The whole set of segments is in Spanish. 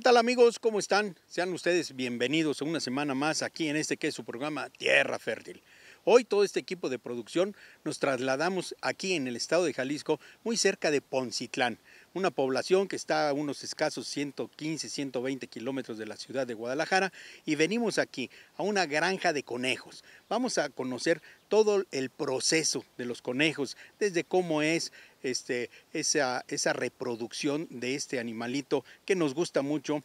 ¿Qué tal amigos? ¿Cómo están? Sean ustedes bienvenidos a una semana más aquí en este que es su programa Tierra Fértil. Hoy todo este equipo de producción nos trasladamos aquí en el estado de Jalisco, muy cerca de Poncitlán, una población que está a unos escasos 115, 120 kilómetros de la ciudad de Guadalajara y venimos aquí a una granja de conejos. Vamos a conocer todo el proceso de los conejos, desde cómo es este, esa, esa reproducción de este animalito que nos gusta mucho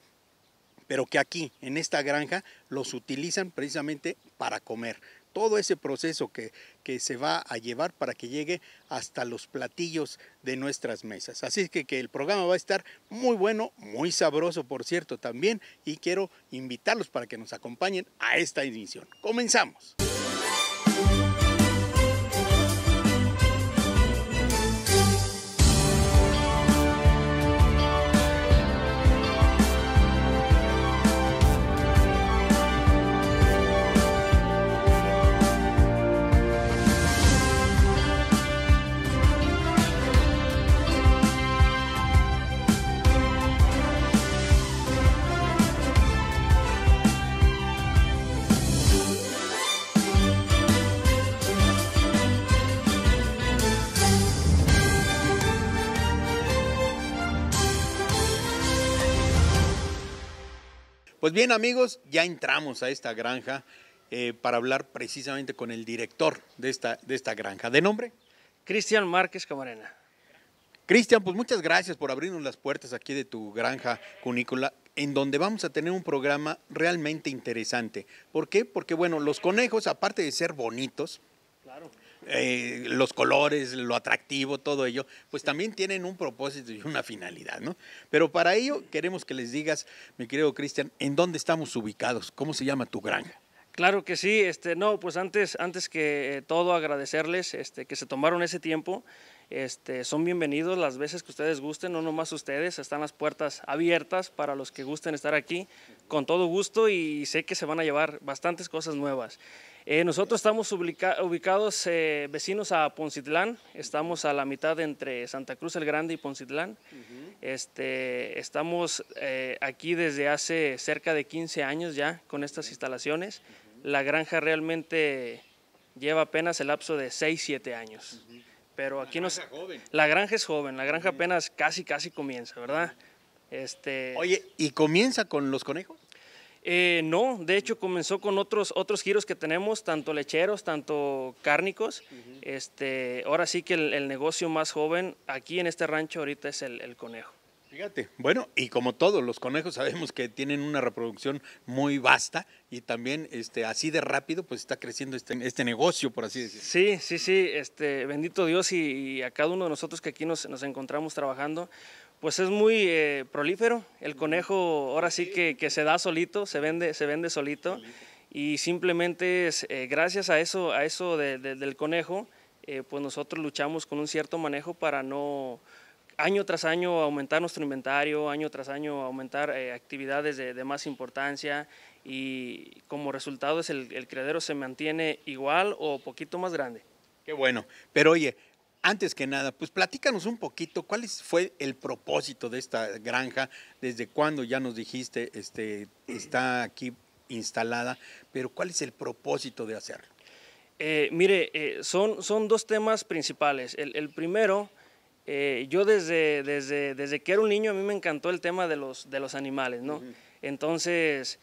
pero que aquí, en esta granja, los utilizan precisamente para comer. Todo ese proceso que, que se va a llevar para que llegue hasta los platillos de nuestras mesas. Así que, que el programa va a estar muy bueno, muy sabroso, por cierto, también. Y quiero invitarlos para que nos acompañen a esta edición. Comenzamos. Pues bien amigos, ya entramos a esta granja eh, para hablar precisamente con el director de esta, de esta granja. ¿De nombre? Cristian Márquez Camarena. Cristian, pues muchas gracias por abrirnos las puertas aquí de tu granja cunícola, en donde vamos a tener un programa realmente interesante. ¿Por qué? Porque bueno, los conejos, aparte de ser bonitos, eh, los colores, lo atractivo, todo ello, pues también tienen un propósito y una finalidad, ¿no? Pero para ello queremos que les digas, mi querido Cristian, ¿en dónde estamos ubicados? ¿Cómo se llama tu granja? Claro que sí, este, no, pues antes, antes que eh, todo agradecerles este, que se tomaron ese tiempo, este, son bienvenidos las veces que ustedes gusten, no nomás ustedes, están las puertas abiertas para los que gusten estar aquí, con todo gusto y sé que se van a llevar bastantes cosas nuevas. Eh, nosotros estamos ubicados eh, vecinos a Poncitlán, estamos a la mitad entre Santa Cruz el Grande y Poncitlán. este, estamos eh, aquí desde hace cerca de 15 años ya con estas instalaciones. La granja realmente lleva apenas el lapso de 6, 7 años. Pero aquí la granja nos... La granja es joven, la granja apenas casi, casi comienza, ¿verdad? Este... Oye, ¿y comienza con los conejos? Eh, no, de hecho comenzó con otros, otros giros que tenemos, tanto lecheros, tanto cárnicos. este, ahora sí que el, negocio más joven aquí en este rancho ahorita es el, conejo. Fíjate, bueno, y como todos los conejos sabemos que tienen una reproducción muy vasta y también este, así de rápido pues está creciendo este, este negocio, por así decirlo. Sí, sí, sí, este, bendito Dios y, y, a cada uno de nosotros que aquí nos, nos encontramos trabajando, pues es muy eh, prolífero, el conejo ahora sí que, se da solito, se vende, se vende solito y simplemente es, eh, gracias a eso, a eso del conejo, eh, pues nosotros luchamos con un cierto manejo para no año tras año aumentar nuestro inventario, año tras año aumentar actividades de, más importancia y como resultado es el, el criadero se mantiene igual o poquito más grande. Qué bueno. Pero oye, antes que nada, pues platícanos un poquito cuál fue el propósito de esta granja, desde cuándo ya nos dijiste este, está aquí instalada, pero cuál es el propósito de hacerlo. Eh, mire, eh, son, son dos temas principales. El, primero, eh, yo desde, desde, desde que era un niño a mí me encantó el tema de los, de los animales, ¿no? Entonces,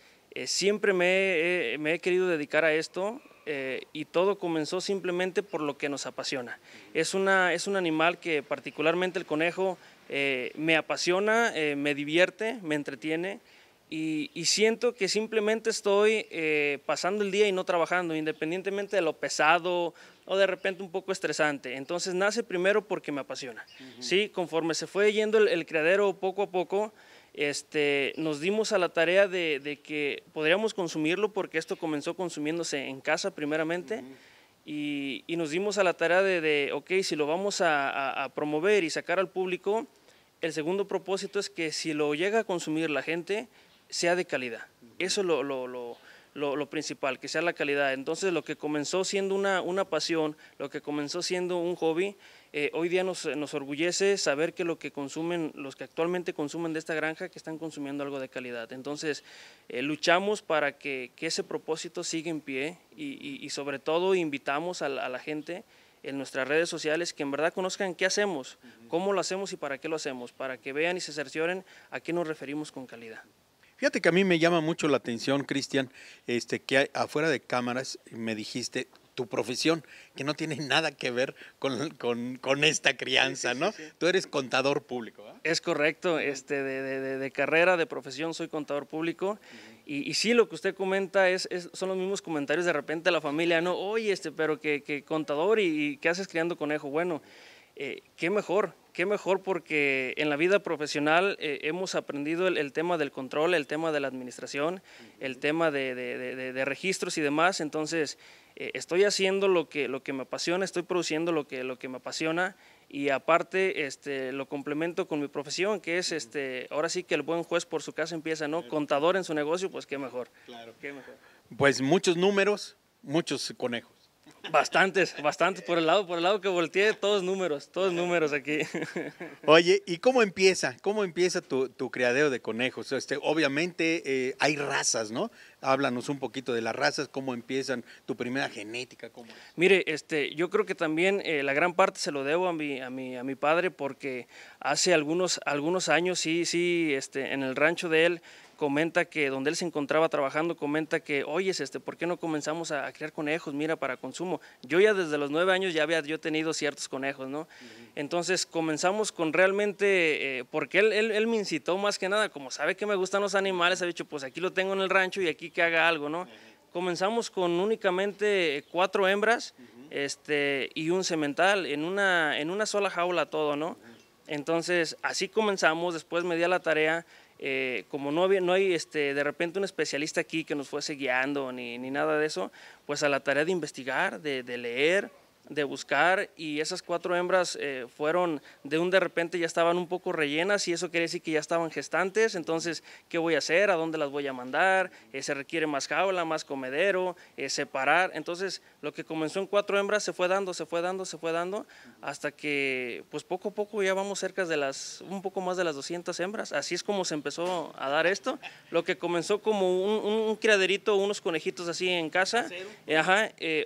siempre me, me he querido dedicar a esto. Eh, y todo comenzó simplemente por lo que nos apasiona. Es, un animal que particularmente el conejo eh, me apasiona, eh, me divierte, me entretiene y, siento que simplemente estoy pasando el día y no trabajando, independientemente de lo pesado o de repente un poco estresante. Entonces nace primero porque me apasiona. ¿sí? Conforme se fue yendo el criadero poco a poco, este, nos dimos a la tarea de, que podríamos consumirlo porque esto comenzó consumiéndose en casa primeramente y, nos dimos a la tarea de, ok, si lo vamos a, promover y sacar al público, el segundo propósito es que si lo llega a consumir la gente, sea de calidad. Eso lo, lo, principal, que sea la calidad. Entonces lo que comenzó siendo una, pasión, lo que comenzó siendo un hobby, eh, hoy día nos, orgullece saber que lo que consumen, los que actualmente consumen de esta granja, que están consumiendo algo de calidad. Entonces, eh, luchamos para que, ese propósito siga en pie y, sobre todo invitamos a a la, gente en nuestras redes sociales que en verdad conozcan qué hacemos, cómo lo hacemos y para qué lo hacemos, para que vean y se cercioren a qué nos referimos con calidad. Fíjate que a mí me llama mucho la atención, Cristian, este, que afuera de cámaras me dijiste tu profesión, que no tiene nada que ver con, esta crianza, ¿no? Tú eres contador público. Es correcto, este, de, carrera, de profesión, soy contador público. y, sí, lo que usted comenta es, son los mismos comentarios de repente de la familia, ¿no? Oye, este, pero que, contador y, qué haces criando conejo. Bueno. Eh, qué mejor, qué mejor porque en la vida profesional eh, hemos aprendido el, tema del control, el tema de la administración, el tema de, registros y demás, entonces eh, estoy haciendo lo que, lo que me apasiona, estoy produciendo lo que, lo que me apasiona y aparte este, lo complemento con mi profesión, que es este, ahora sí que el buen juez por su casa empieza, ¿no? Contador en su negocio, pues qué mejor. Claro. Qué mejor. Pues muchos números, muchos conejos. Bastantes, bastantes. Por el lado, por el lado que volteé, todos números, todos números aquí. Oye, ¿y cómo empieza? ¿Cómo empieza tu, tu criadero de conejos? Este, obviamente eh, hay razas, ¿no? Háblanos un poquito de las razas, cómo empiezan, tu primera genética, Mire, este, yo creo que también eh, la gran parte se lo debo a mi, a mi, a mi padre, porque hace algunos, algunos años, sí, sí, este, en el rancho de él comenta que donde él se encontraba trabajando, comenta que, oye, este, ¿por qué no comenzamos a, criar conejos? Mira, para consumo. Yo ya desde los nueve años ya había yo tenido ciertos conejos, ¿no? Entonces comenzamos con realmente, eh, porque él, él, me incitó más que nada, como sabe que me gustan los animales, ha dicho, pues aquí lo tengo en el rancho y aquí que haga algo, ¿no? Comenzamos con únicamente cuatro hembras este, y un semental, en una, en una sola jaula todo, ¿no? Entonces así comenzamos, después me di a la tarea eh, como no, no hay este, de repente un especialista aquí que nos fuese guiando ni, nada de eso, pues a la tarea de investigar, de leer, de buscar y esas cuatro hembras eh, fueron de un de repente ya estaban un poco rellenas y eso quiere decir que ya estaban gestantes, entonces ¿qué voy a hacer? ¿A dónde las voy a mandar? Eh, se requiere más jaula, más comedero, eh, separar, entonces lo que comenzó en cuatro hembras se fue dando, se fue dando, se fue dando hasta que pues poco a poco ya vamos cerca de las, un poco más de las 200 hembras, así es como se empezó a dar esto, lo que comenzó como un, un criaderito, unos conejitos así en casa,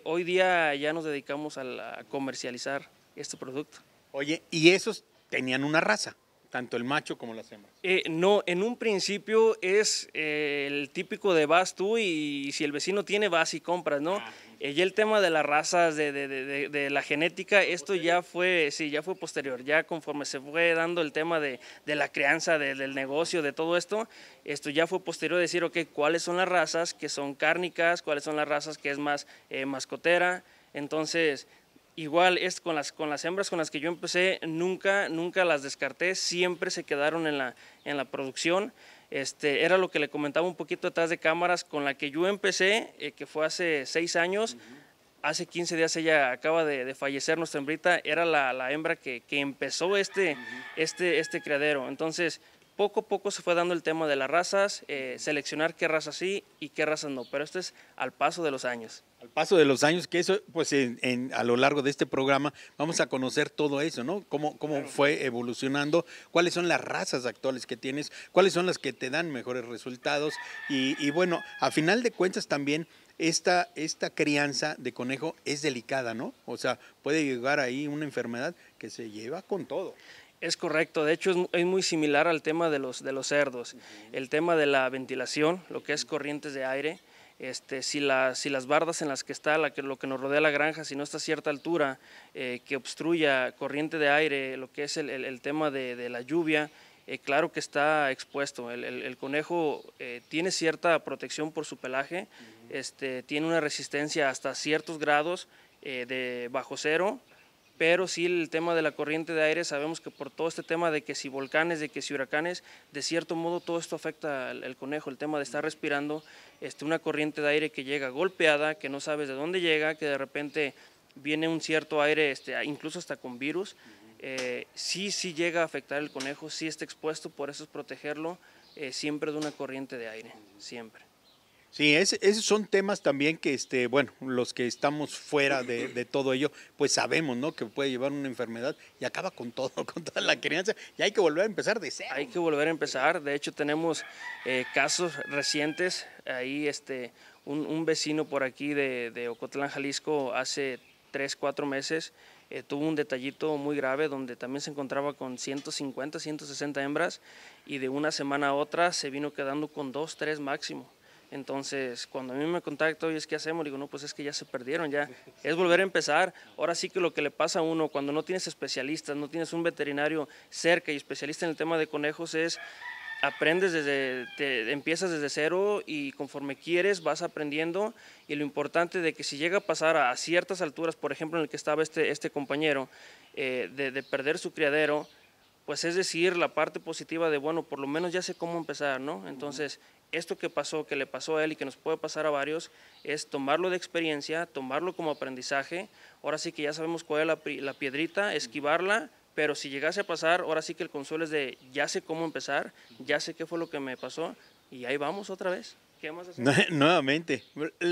hoy día ya nos dedicamos a comercializar este producto. Oye, ¿y esos tenían una raza? Tanto el macho como las hembras. Eh, no, en un principio es eh, el típico de vas tú y, si el vecino tiene, vas y compras, ¿no? Ah, eh, y el tema de las razas, de, la genética, esto ya fue, sí, ya fue posterior. Ya conforme se fue dando el tema de, la crianza, del negocio, de todo esto, esto ya fue posterior decir, ok, ¿cuáles son las razas que son cárnicas? ¿Cuáles son las razas que es más mascotera? Entonces, igual es con las, con las hembras con las que yo empecé, nunca, nunca las descarté, siempre se quedaron en la, en la producción. Este, era lo que le comentaba un poquito atrás de cámaras, con la que yo empecé, eh, que fue hace seis años. Hace 15 días ella acaba de, fallecer, nuestra hembrita, era la, hembra que, empezó este, este, este criadero. Entonces, poco a poco se fue dando el tema de las razas, eh, seleccionar qué razas sí y qué razas no, pero esto es al paso de los años. Al paso de los años, que eso, pues a lo largo de este programa vamos a conocer todo eso, ¿no? Cómo, cómo fue evolucionando, cuáles son las razas actuales que tienes, cuáles son las que te dan mejores resultados y, bueno, a final de cuentas también esta, esta crianza de conejo es delicada, ¿no? O sea, puede llegar ahí una enfermedad que se lleva con todo. Es correcto, de hecho es, muy similar al tema de los, cerdos, el tema de la ventilación, lo que es corrientes de aire, este, si, las bardas en las que está la, lo que nos rodea la granja, si no está a cierta altura eh, que obstruya corriente de aire, lo que es el, tema de, la lluvia, eh, claro que está expuesto. El, conejo eh, tiene cierta protección por su pelaje, este, tiene una resistencia hasta ciertos grados de bajo cero pero sí el tema de la corriente de aire, sabemos que por todo este tema de que si volcanes, de que si huracanes, de cierto modo todo esto afecta al, conejo, el tema de estar respirando este, una corriente de aire que llega golpeada, que no sabes de dónde llega, que de repente viene un cierto aire, este, incluso hasta con virus, eh, sí, sí llega a afectar el conejo, sí está expuesto, por eso es protegerlo eh, siempre de una corriente de aire, siempre. Sí, esos son temas también que, este, bueno, los que estamos fuera de, todo ello, pues sabemos, ¿no? Que puede llevar una enfermedad y acaba con todo, con toda la crianza. Y hay que volver a empezar de cero. Hay que volver a empezar. De hecho, tenemos eh, casos recientes. Ahí, este, un, vecino por aquí de, Ocotlán, Jalisco, hace tres, cuatro meses, eh, tuvo un detallito muy grave donde también se encontraba con 150, 160 hembras y de una semana a otra se vino quedando con dos, tres máximo. Entonces, cuando a mí me contacto, y es que hacemos, digo, no, pues es que ya se perdieron, ya es volver a empezar. Ahora sí que lo que le pasa a uno cuando no tienes especialistas, no tienes un veterinario cerca y especialista en el tema de conejos es aprendes desde, te, empiezas desde cero y conforme quieres vas aprendiendo y lo importante de que si llega a pasar a, ciertas alturas, por ejemplo en el que estaba este, este compañero, eh, de, perder su criadero, pues es decir, la parte positiva de, bueno, por lo menos ya sé cómo empezar, ¿no? Entonces, esto que pasó, que le pasó a él y que nos puede pasar a varios, es tomarlo de experiencia, tomarlo como aprendizaje. Ahora sí que ya sabemos cuál es la, la piedrita, esquivarla, pero si llegase a pasar, ahora sí que el consuelo es de ya sé cómo empezar, ya sé qué fue lo que me pasó y ahí vamos otra vez. Nuevamente,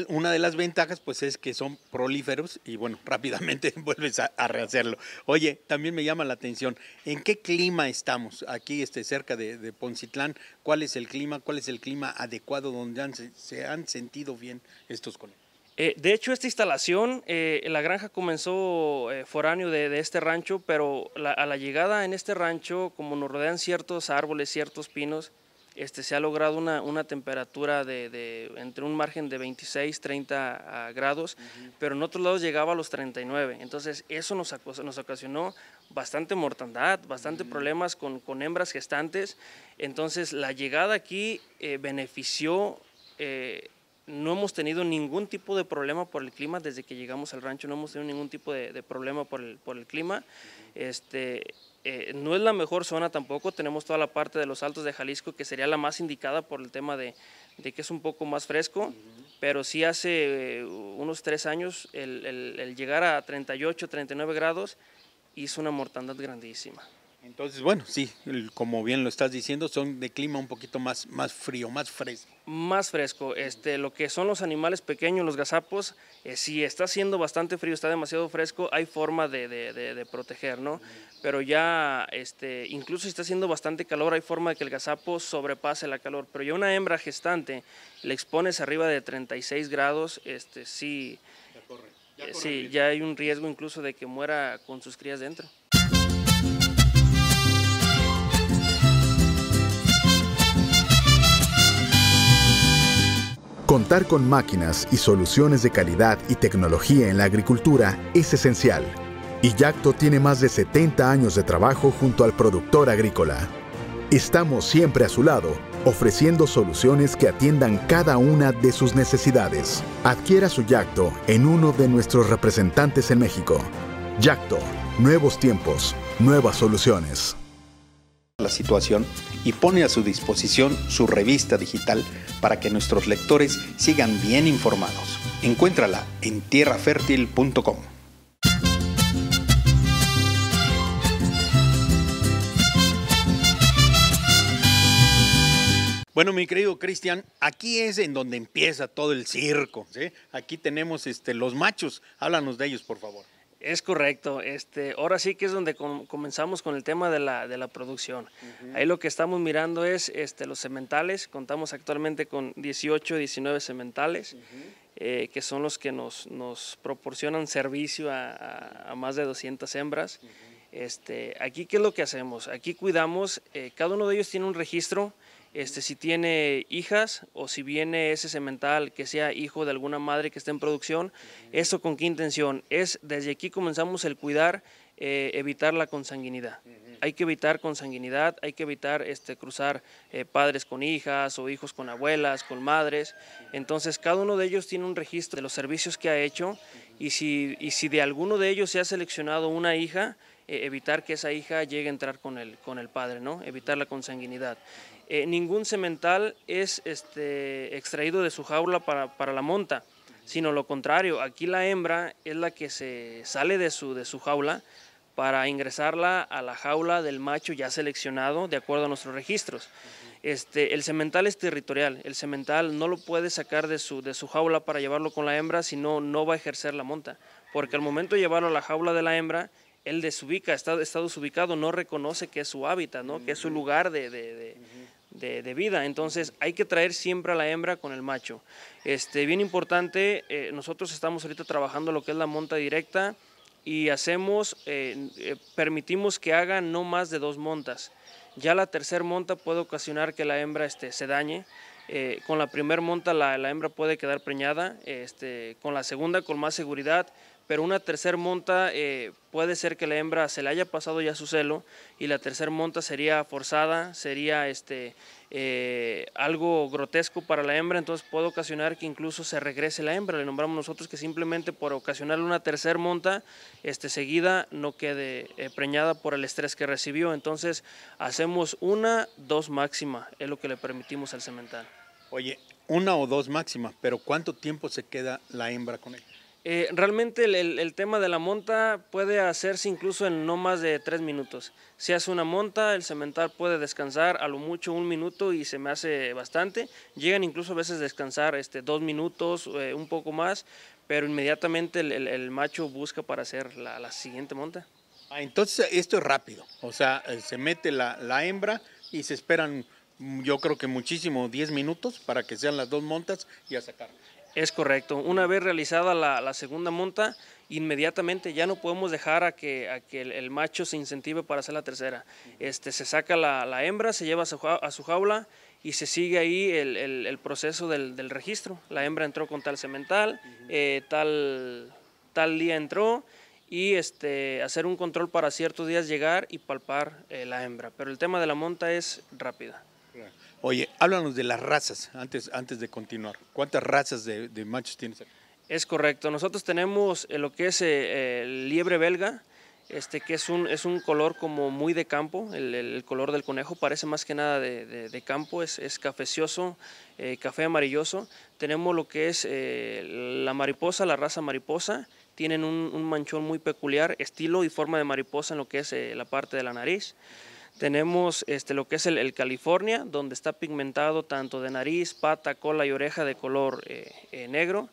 una de las ventajas pues es que son prolíferos y bueno, rápidamente vuelves a, rehacerlo. Oye, también me llama la atención, ¿en qué clima estamos aquí este, cerca de, de Poncitlán? ¿Cuál es el clima? ¿Cuál es el clima adecuado donde se, han sentido bien estos conejos eh, de hecho, esta instalación, eh, la granja comenzó eh, foráneo de, este rancho, pero a la llegada en este rancho, como nos rodean ciertos árboles, ciertos pinos, este, se ha logrado una, una temperatura de, entre un margen de 26, 30 ah, grados, pero en otros lados llegaba a los 39. Entonces eso nos, nos ocasionó bastante mortandad, bastante problemas con, con, hembras gestantes. Entonces la llegada aquí eh, benefició... Eh, no hemos tenido ningún tipo de problema por el clima desde que llegamos al rancho, no hemos tenido ningún tipo de, problema por el, por el clima. este, eh, no es la mejor zona tampoco, tenemos toda la parte de los altos de Jalisco que sería la más indicada por el tema de, que es un poco más fresco, pero sí hace eh, unos tres años el, el llegar a 38, 39 grados hizo una mortandad grandísima. Entonces, bueno, sí, como bien lo estás diciendo, son de clima un poquito más, más frío, más fresco. Más fresco. Este, lo que son los animales pequeños, los gazapos, eh, si está siendo bastante frío, está demasiado fresco, hay forma de, de, proteger, ¿no? Pero ya, este, incluso si está haciendo bastante calor, hay forma de que el gazapo sobrepase la calor. Pero ya una hembra gestante, le expones arriba de 36 grados, este, sí, eh, sí, ya hay un riesgo incluso de que muera con sus crías dentro. Contar con máquinas y soluciones de calidad y tecnología en la agricultura es esencial. Y Yacto tiene más de 70 años de trabajo junto al productor agrícola. Estamos siempre a su lado, ofreciendo soluciones que atiendan cada una de sus necesidades. Adquiera su Yacto en uno de nuestros representantes en México. Yacto, nuevos tiempos, nuevas soluciones. La situación y pone a su disposición su revista digital para que nuestros lectores sigan bien informados. Encuéntrala en tierrafertil.com. Bueno, mi querido Cristian, aquí es en donde empieza todo el circo. Aquí tenemos este, los machos. Háblanos de ellos, por favor. Es correcto. Este, ahora sí que es donde comenzamos con el tema de la, producción. Ahí lo que estamos mirando es este, los cementales. Contamos actualmente con 18, 19 cementales, que son los que nos, proporcionan servicio a, más de 200 hembras. este, aquí, ¿qué es lo que hacemos? Aquí cuidamos, eh, cada uno de ellos tiene un registro este, si tiene hijas o si viene ese semental que sea hijo de alguna madre que esté en producción, ¿eso con qué intención? Es desde aquí comenzamos el cuidar, eh, evitar la consanguinidad. Hay que evitar consanguinidad, hay que evitar este, cruzar eh, padres con hijas o hijos con abuelas, con madres. Entonces cada uno de ellos tiene un registro de los servicios que ha hecho y si, de alguno de ellos se ha seleccionado una hija, eh, evitar que esa hija llegue a entrar con el, con el padre, ¿no? evitar la consanguinidad. Eh, ningún semental es este, extraído de su jaula para, la monta, sino lo contrario, aquí la hembra es la que se sale de su, de su jaula para ingresarla a la jaula del macho ya seleccionado de acuerdo a nuestros registros. Este, el semental es territorial, el semental no lo puede sacar de su, de su jaula para llevarlo con la hembra, sino no, va a ejercer la monta, porque al momento de llevarlo a la jaula de la hembra, él desubica, está, desubicado, no reconoce que es su hábitat, ¿no? que es su lugar de, de, vida. Entonces hay que traer siempre a la hembra con el macho. Este, bien importante, eh, nosotros estamos ahorita trabajando lo que es la monta directa y hacemos, eh, eh, permitimos que haga no más de dos montas. Ya la tercera monta puede ocasionar que la hembra este, se dañe. con la primera monta la, hembra puede quedar preñada, este, con la segunda con más seguridad pero una tercer monta eh, puede ser que la hembra se le haya pasado ya su celo y la tercer monta sería forzada, sería este, eh, algo grotesco para la hembra, entonces puede ocasionar que incluso se regrese la hembra. Le nombramos nosotros que simplemente por ocasionar una tercer monta este, seguida no quede eh, preñada por el estrés que recibió. Entonces hacemos una, dos máxima, es lo que le permitimos al cemental. Oye, una o dos máximas, pero ¿cuánto tiempo se queda la hembra con él? Eh, realmente el, tema de la monta puede hacerse incluso en no más de tres minutos. Si hace una monta, el cemental puede descansar a lo mucho un minuto y se me hace bastante. Llegan incluso a veces descansar este, dos minutos, eh, un poco más, pero inmediatamente el, macho busca para hacer la, siguiente monta. Ah, entonces esto es rápido, o sea, eh, se mete la, la hembra y se esperan yo creo que muchísimo, 10 minutos para que sean las dos montas y a sacar. Es correcto. Una vez realizada la, segunda monta, inmediatamente ya no podemos dejar a que, el, macho se incentive para hacer la tercera. Este, se saca la, hembra, se lleva a su, jaula y se sigue ahí el, proceso del, registro. La hembra entró con tal semental, eh, tal, día entró y este, hacer un control para ciertos días llegar y palpar eh, la hembra. Pero el tema de la monta es rápida. Oye, háblanos de las razas antes, antes de continuar. ¿Cuántas razas de, machos tienes? Es correcto. Nosotros tenemos eh, lo que es eh, el liebre belga, este, que es un, es un color como muy de campo, el, color del conejo parece más que nada de, campo, es, cafecioso, eh, café amarilloso. Tenemos lo que es la mariposa, la raza mariposa, tienen un, manchón muy peculiar, estilo y forma de mariposa en lo que es la parte de la nariz. Tenemos este, lo que es el, California, donde está pigmentado tanto de nariz, pata, cola y oreja de color eh, eh, negro.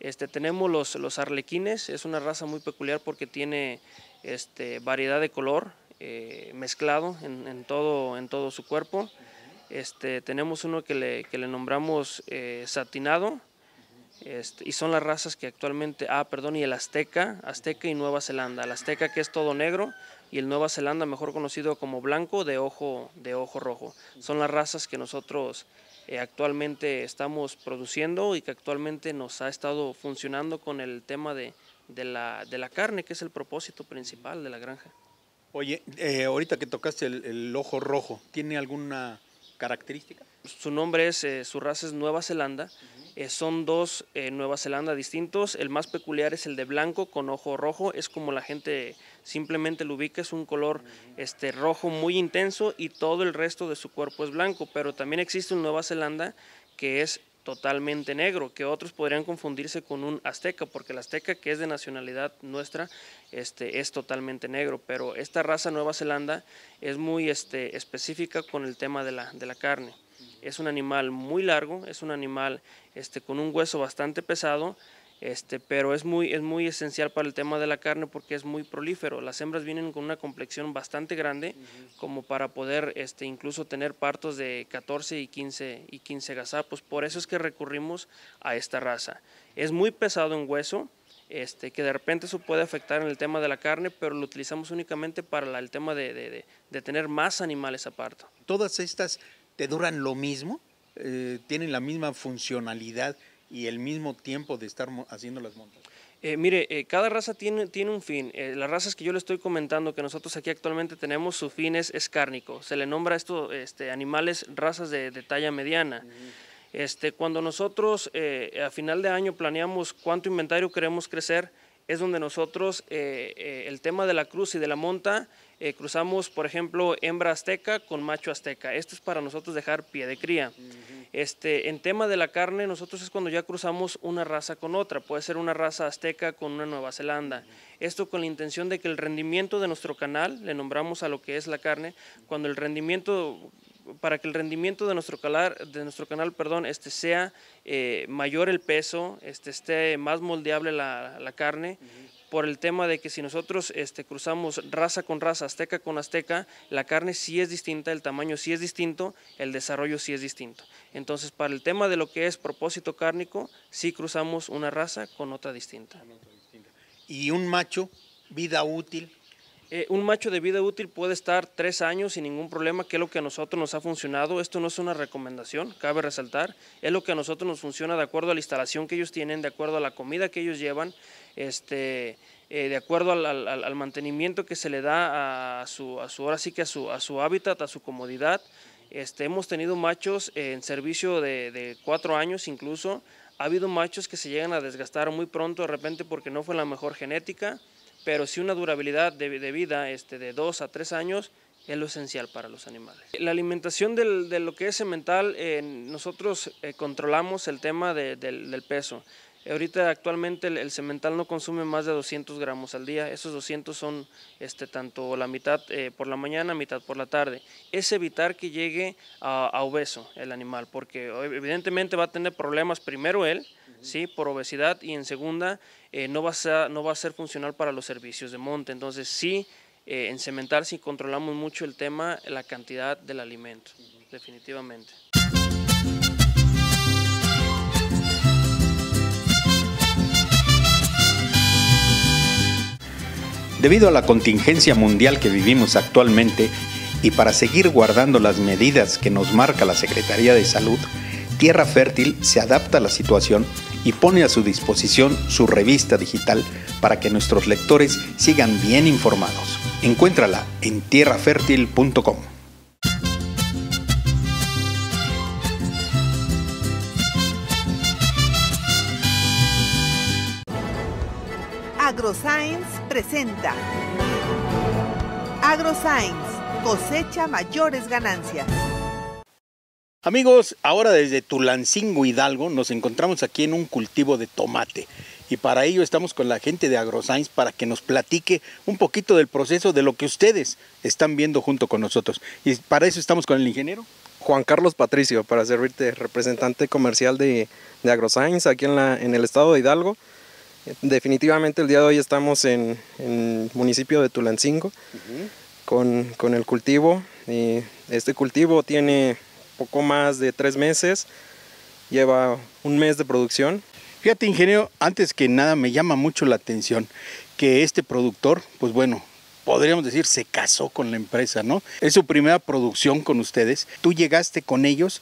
Este, tenemos los, los arlequines, es una raza muy peculiar porque tiene este, variedad de color eh, mezclado en, todo, en todo su cuerpo. Este, tenemos uno que le, nombramos satinado este, y son las razas que actualmente, ah, perdón, y el azteca, azteca y Nueva Zelanda. El azteca que es todo negro, y el Nueva Zelanda, mejor conocido como blanco de ojo, de ojo rojo. Son las razas que nosotros eh, actualmente estamos produciendo y que actualmente nos ha estado funcionando con el tema de, la, carne, que es el propósito principal de la granja. Oye, eh, ahorita que tocaste el, ojo rojo, ¿tiene alguna característica? Su nombre es, eh, su raza es Nueva Zelanda. son dos Nueva Zelanda distintos. El más peculiar es el de blanco con ojo rojo. Es como la gente simplemente lo ubica, es un color este, rojo muy intenso y todo el resto de su cuerpo es blanco, pero también existe un Nueva Zelanda que es totalmente negro, que otros podrían confundirse con un azteca, porque el azteca que es de nacionalidad nuestra este, es totalmente negro, pero esta raza Nueva Zelanda es muy este, específica con el tema de la, de la carne. Es un animal muy largo, es un animal este, con un hueso bastante pesado, este, pero es muy, esencial para el tema de la carne porque es muy prolífero. Las hembras vienen con una complexión bastante grande como para poder este, incluso tener partos de 14 y 15, y 15 gazapos. Por eso es que recurrimos a esta raza. Es muy pesado en hueso, este, que de repente eso puede afectar en el tema de la carne, pero lo utilizamos únicamente para el tema de, tener más animales a parto. ¿Todas estas te duran lo mismo? Eh, ¿Tienen la misma funcionalidad? y el mismo tiempo de estar haciendo las montas? Eh, mire, eh, cada raza tiene, tiene un fin. Eh, las razas que yo le estoy comentando, que nosotros aquí actualmente tenemos, su fin es, Se le nombra a esto este, animales, razas de, talla mediana. este, cuando nosotros a final de año planeamos cuánto inventario queremos crecer, es donde nosotros el tema de la cruz y de la monta cruzamos, por ejemplo, hembra azteca con macho azteca. Esto es para nosotros dejar pie de cría. Este, en tema de la carne, nosotros es cuando ya cruzamos una raza con otra, puede ser una raza azteca con una Nueva Zelanda. Esto con la intención de que el rendimiento de nuestro canal, le nombramos a lo que es la carne, cuando el rendimiento para que el rendimiento de nuestro canal, de nuestro canal perdón, este sea eh, mayor el peso, este, esté más moldeable la, carne, por el tema de que si nosotros este, cruzamos raza con raza, azteca con azteca, la carne sí es distinta, el tamaño sí es distinto, el desarrollo sí es distinto. Entonces, para el tema de lo que es propósito cárnico, sí cruzamos una raza con otra distinta. Y un macho, vida útil, eh, un macho de vida útil puede estar tres años sin ningún problema, que es lo que a nosotros nos ha funcionado. Esto no es una recomendación, cabe resaltar. Es lo que a nosotros nos funciona de acuerdo a la instalación que ellos tienen, de acuerdo a la comida que ellos llevan, este, eh, de acuerdo al, mantenimiento que se le da a su, que a su, hábitat, a su comodidad. Este, hemos tenido machos en servicio de cuatro años incluso. Ha habido machos que se llegan a desgastar muy pronto de repente porque no fue la mejor genética pero sí una durabilidad de, vida este, de dos a tres años es lo esencial para los animales. La alimentación de lo que es cemental eh, nosotros eh, controlamos el tema del, peso. Ahorita actualmente el, cemental semental no consume más de 200 gramos al día, esos 200 son este, tanto la mitad eh, por la mañana, mitad por la tarde. Es evitar que llegue a obeso el animal, porque evidentemente va a tener problemas primero él, ¿sí? por obesidad y en segunda eh, no, va a, no va a ser funcional para los servicios de monte. Entonces sí, eh, en cementar sí controlamos mucho el tema, la cantidad del alimento, definitivamente. Debido a la contingencia mundial que vivimos actualmente y para seguir guardando las medidas que nos marca la Secretaría de Salud, Tierra Fértil se adapta a la situación y pone a su disposición su revista digital para que nuestros lectores sigan bien informados. Encuéntrala en tierrafértil.com. AgroScience presenta AgroScience, cosecha mayores ganancias. Amigos, ahora desde Tulancingo Hidalgo nos encontramos aquí en un cultivo de tomate y para ello estamos con la gente de AgroScience para que nos platique un poquito del proceso de lo que ustedes están viendo junto con nosotros. Y para eso estamos con el ingeniero. Juan Carlos Patricio, para servirte representante comercial de, de AgroScience aquí en, la, en el estado de Hidalgo. Definitivamente el día de hoy estamos en, el municipio de Tulancingo con, con el cultivo. Y eh, este cultivo tiene poco más de tres meses, lleva un mes de producción. Fíjate, ingeniero, antes que nada me llama mucho la atención que este productor, pues bueno, podríamos decir, se casó con la empresa, ¿no? Es su primera producción con ustedes. Tú llegaste con ellos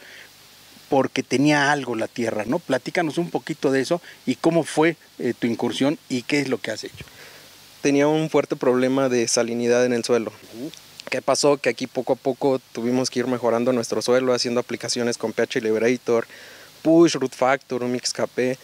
porque tenía algo la tierra, ¿no? Platícanos un poquito de eso y cómo fue eh, tu incursión y qué es lo que has hecho. Tenía un fuerte problema de salinidad en el suelo. Uh. ¿Qué pasó? Que aquí poco a poco tuvimos que ir mejorando nuestro suelo, haciendo aplicaciones con PH Liberator, Push, Root Factor, KP,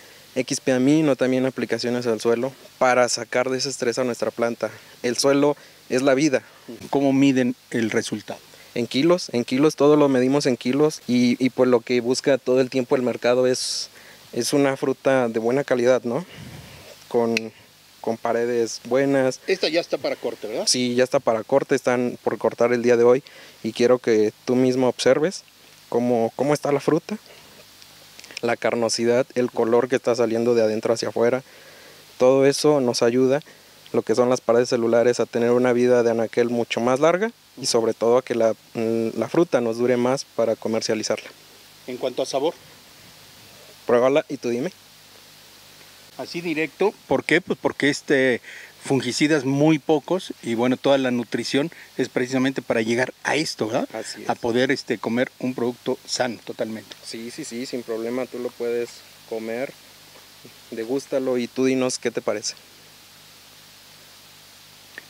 XP no también aplicaciones al suelo, para sacar de ese estrés a nuestra planta. El suelo es la vida. ¿Cómo miden el resultado? En kilos, en kilos, todo lo medimos en kilos y, y pues lo que busca todo el tiempo el mercado es, es una fruta de buena calidad, ¿no? Con con paredes buenas. Esta ya está para corte, ¿verdad? Sí, ya está para corte, están por cortar el día de hoy y quiero que tú mismo observes cómo, cómo está la fruta, la carnosidad, el color que está saliendo de adentro hacia afuera. Todo eso nos ayuda, lo que son las paredes celulares, a tener una vida de anaquel mucho más larga y sobre todo a que la, la fruta nos dure más para comercializarla. En cuanto a sabor. Pruébala y tú dime. Así directo. ¿Por qué? Pues porque este fungicidas muy pocos y bueno, toda la nutrición es precisamente para llegar a esto, ¿verdad? Así es. A poder este, comer un producto sano totalmente. Sí, sí, sí, sin problema tú lo puedes comer, degústalo y tú dinos qué te parece.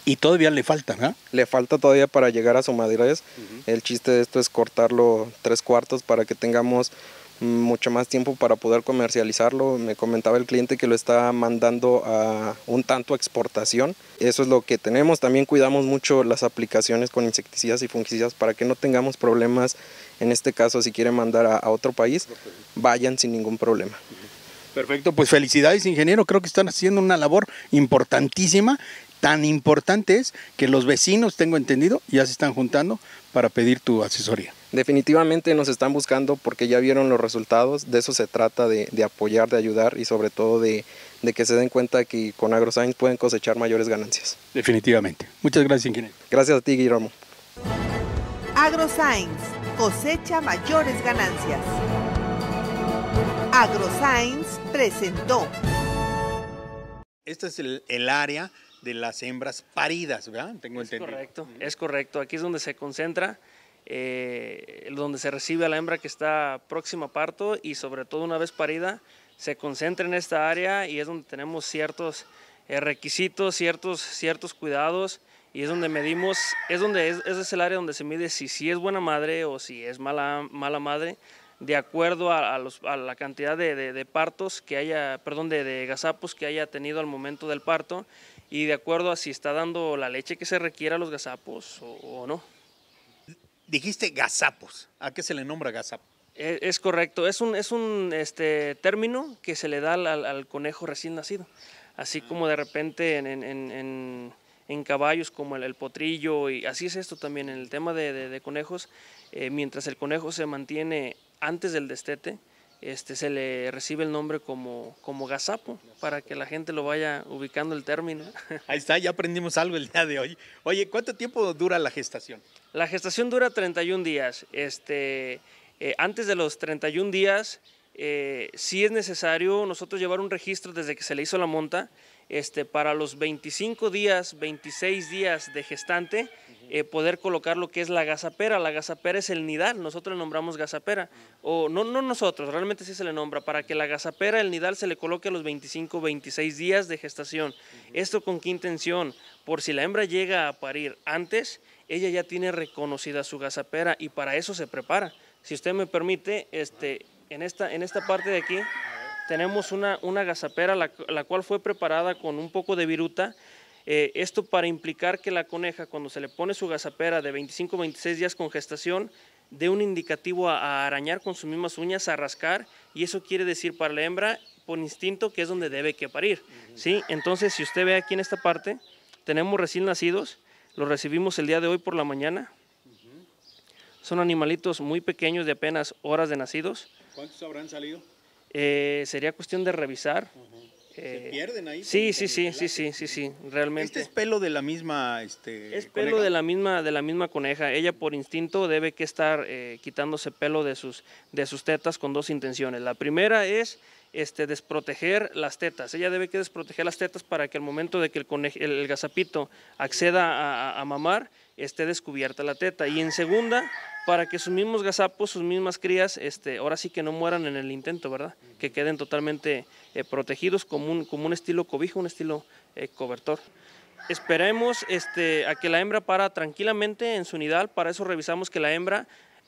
Y todavía le falta, ¿verdad? Le falta todavía para llegar a su madurez. El chiste de esto es cortarlo tres cuartos para que tengamos mucho más tiempo para poder comercializarlo. Me comentaba el cliente que lo está mandando a un tanto exportación. Eso es lo que tenemos. También cuidamos mucho las aplicaciones con insecticidas y fungicidas para que no tengamos problemas. En este caso, si quieren mandar a, a otro país, vayan sin ningún problema. Perfecto, pues felicidades ingeniero, creo que están haciendo una labor importantísima tan importante es que los vecinos, tengo entendido, ya se están juntando para pedir tu asesoría. Definitivamente nos están buscando porque ya vieron los resultados, de eso se trata, de, apoyar, de ayudar y sobre todo de, que se den cuenta que con AgroScience pueden cosechar mayores ganancias. Definitivamente. Muchas gracias, ingeniero. Gracias a ti, Guillermo. AgroScience cosecha mayores ganancias. AgroScience presentó. Este es el, área de las hembras paridas, ¿verdad? Tengo es Correcto, es correcto. Aquí es donde se concentra eh, donde se recibe a la hembra que está próxima a parto y sobre todo una vez parida se concentra en esta área y es donde tenemos ciertos eh, requisitos, ciertos, ciertos cuidados y es donde medimos, es donde es, es el área donde se mide si, si es buena madre o si es mala, mala madre de acuerdo a, la cantidad de, partos que haya, perdón, de, gazapos que haya tenido al momento del parto y de acuerdo a si está dando la leche que se requiera a los gazapos o no dijiste gazapos. ¿A qué se le nombra gazapo? Eh, es, correcto, es un, es un este, término que se le da al, conejo recién nacido. Así como de repente en, caballos como el, potrillo, y así es esto también en el tema de, conejos, eh, mientras el conejo se mantiene antes del destete, este, se le recibe el nombre como, gazapo, para que la gente lo vaya ubicando el término. Ahí está, ya aprendimos algo el día de hoy. Oye, ¿cuánto tiempo dura la gestación? La gestación dura 31 días. Este, eh, antes de los 31 días, eh, sí es necesario nosotros llevar un registro desde que se le hizo la monta. Este, para los 25 días, 26 días de gestante, eh, poder colocar lo que es la gazapera. La gazapera es el nidal, nosotros le nombramos gazapera, o no, no nosotros, realmente sí se le nombra, para que la gazapera, el nidal, se le coloque a los 25, 26 días de gestación. ¿Esto con qué intención? Por si la hembra llega a parir antes, ella ya tiene reconocida su gazapera y para eso se prepara. Si usted me permite, este, en, esta, en esta parte de aquí tenemos una, una gazapera, la cual fue preparada con un poco de viruta, eh, esto para implicar que la coneja, cuando se le pone su gazapera de 25 o 26 días con gestación, dé un indicativo a, arañar con sus mismas uñas, a rascar, y eso quiere decir para la hembra, por instinto, que es donde debe que parir. ¿sí? Entonces, si usted ve aquí en esta parte, tenemos recién nacidos, los recibimos el día de hoy por la mañana. Son animalitos muy pequeños de apenas horas de nacidos. ¿Cuántos habrán salido? Eh, sería cuestión de revisar se eh, pierden ahí. Sí, sí, sí, sí, sí, sí, sí, realmente. Este es pelo de la misma, este, Es pelo de la misma, de la misma coneja. Ella por instinto debe que estar eh, quitándose pelo de sus, de sus tetas con dos intenciones. La primera es este, desproteger las tetas. Ella debe que desproteger las tetas para que al momento de que el, gazapito acceda a, a mamar, esté descubierta la teta. Y en segunda, para que sus mismos gazapos, sus mismas crías, este, ahora sí que no mueran en el intento, ¿verdad? Que queden totalmente eh, protegidos como un, como un estilo cobijo, un estilo eh, cobertor. Esperemos este, a que la hembra para tranquilamente en su nidal, para eso revisamos que la hembra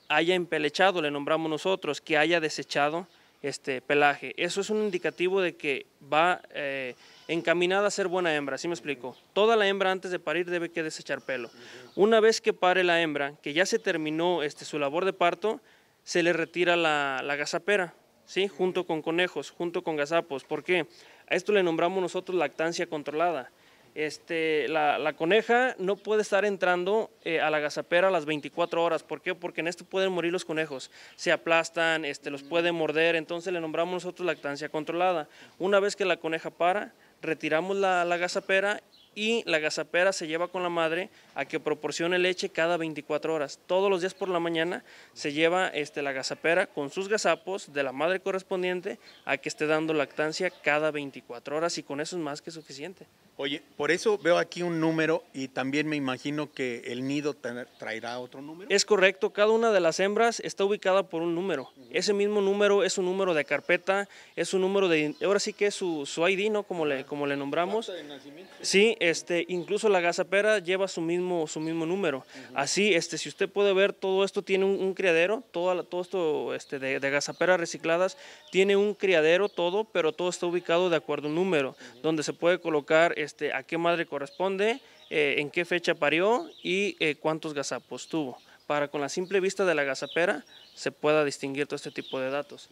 haya empelechado, le nombramos nosotros, que haya desechado este pelaje. Eso es un indicativo de que va... Eh, encaminada a ser buena hembra, así me explico? Toda la hembra antes de parir debe que desechar pelo. Una vez que pare la hembra, que ya se terminó este, su labor de parto, se le retira la, gazapera, ¿sí? Junto con conejos, junto con gazapos. ¿Por qué? A esto le nombramos nosotros lactancia controlada. Este, la, coneja no puede estar entrando eh, a la gazapera a las 24 horas. ¿Por qué? Porque en esto pueden morir los conejos. Se aplastan, este, los pueden morder. Entonces le nombramos nosotros lactancia controlada. Una vez que la coneja para, retiramos la, la gazapera y la gazapera se lleva con la madre a que proporcione leche cada 24 horas. Todos los días por la mañana se lleva este, la gazapera con sus gazapos de la madre correspondiente a que esté dando lactancia cada 24 horas y con eso es más que suficiente. Oye, por eso veo aquí un número y también me imagino que el nido traerá otro número. Es correcto, cada una de las hembras está ubicada por un número. Ese mismo número es un número de carpeta, es un número de... Ahora sí que es su, su ID, ¿no? Como le, como le nombramos. De nacimiento. Sí, este, incluso la gazapera lleva su mismo, su mismo número. Así, este, si usted puede ver, todo esto tiene un, criadero, todo, todo esto este, de, de gazaperas recicladas tiene un criadero, todo, pero todo está ubicado de acuerdo a un número, donde se puede colocar... Este, a qué madre corresponde, eh, en qué fecha parió y eh, cuántos gazapos tuvo, para con la simple vista de la gazapera se pueda distinguir todo este tipo de datos.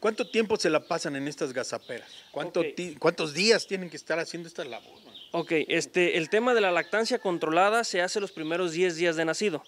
¿Cuánto tiempo se la pasan en estas gazaperas? ¿Cuántos días tienen que estar haciendo esta labor? Ok, este, el tema de la lactancia controlada se hace los primeros 10 días de nacido.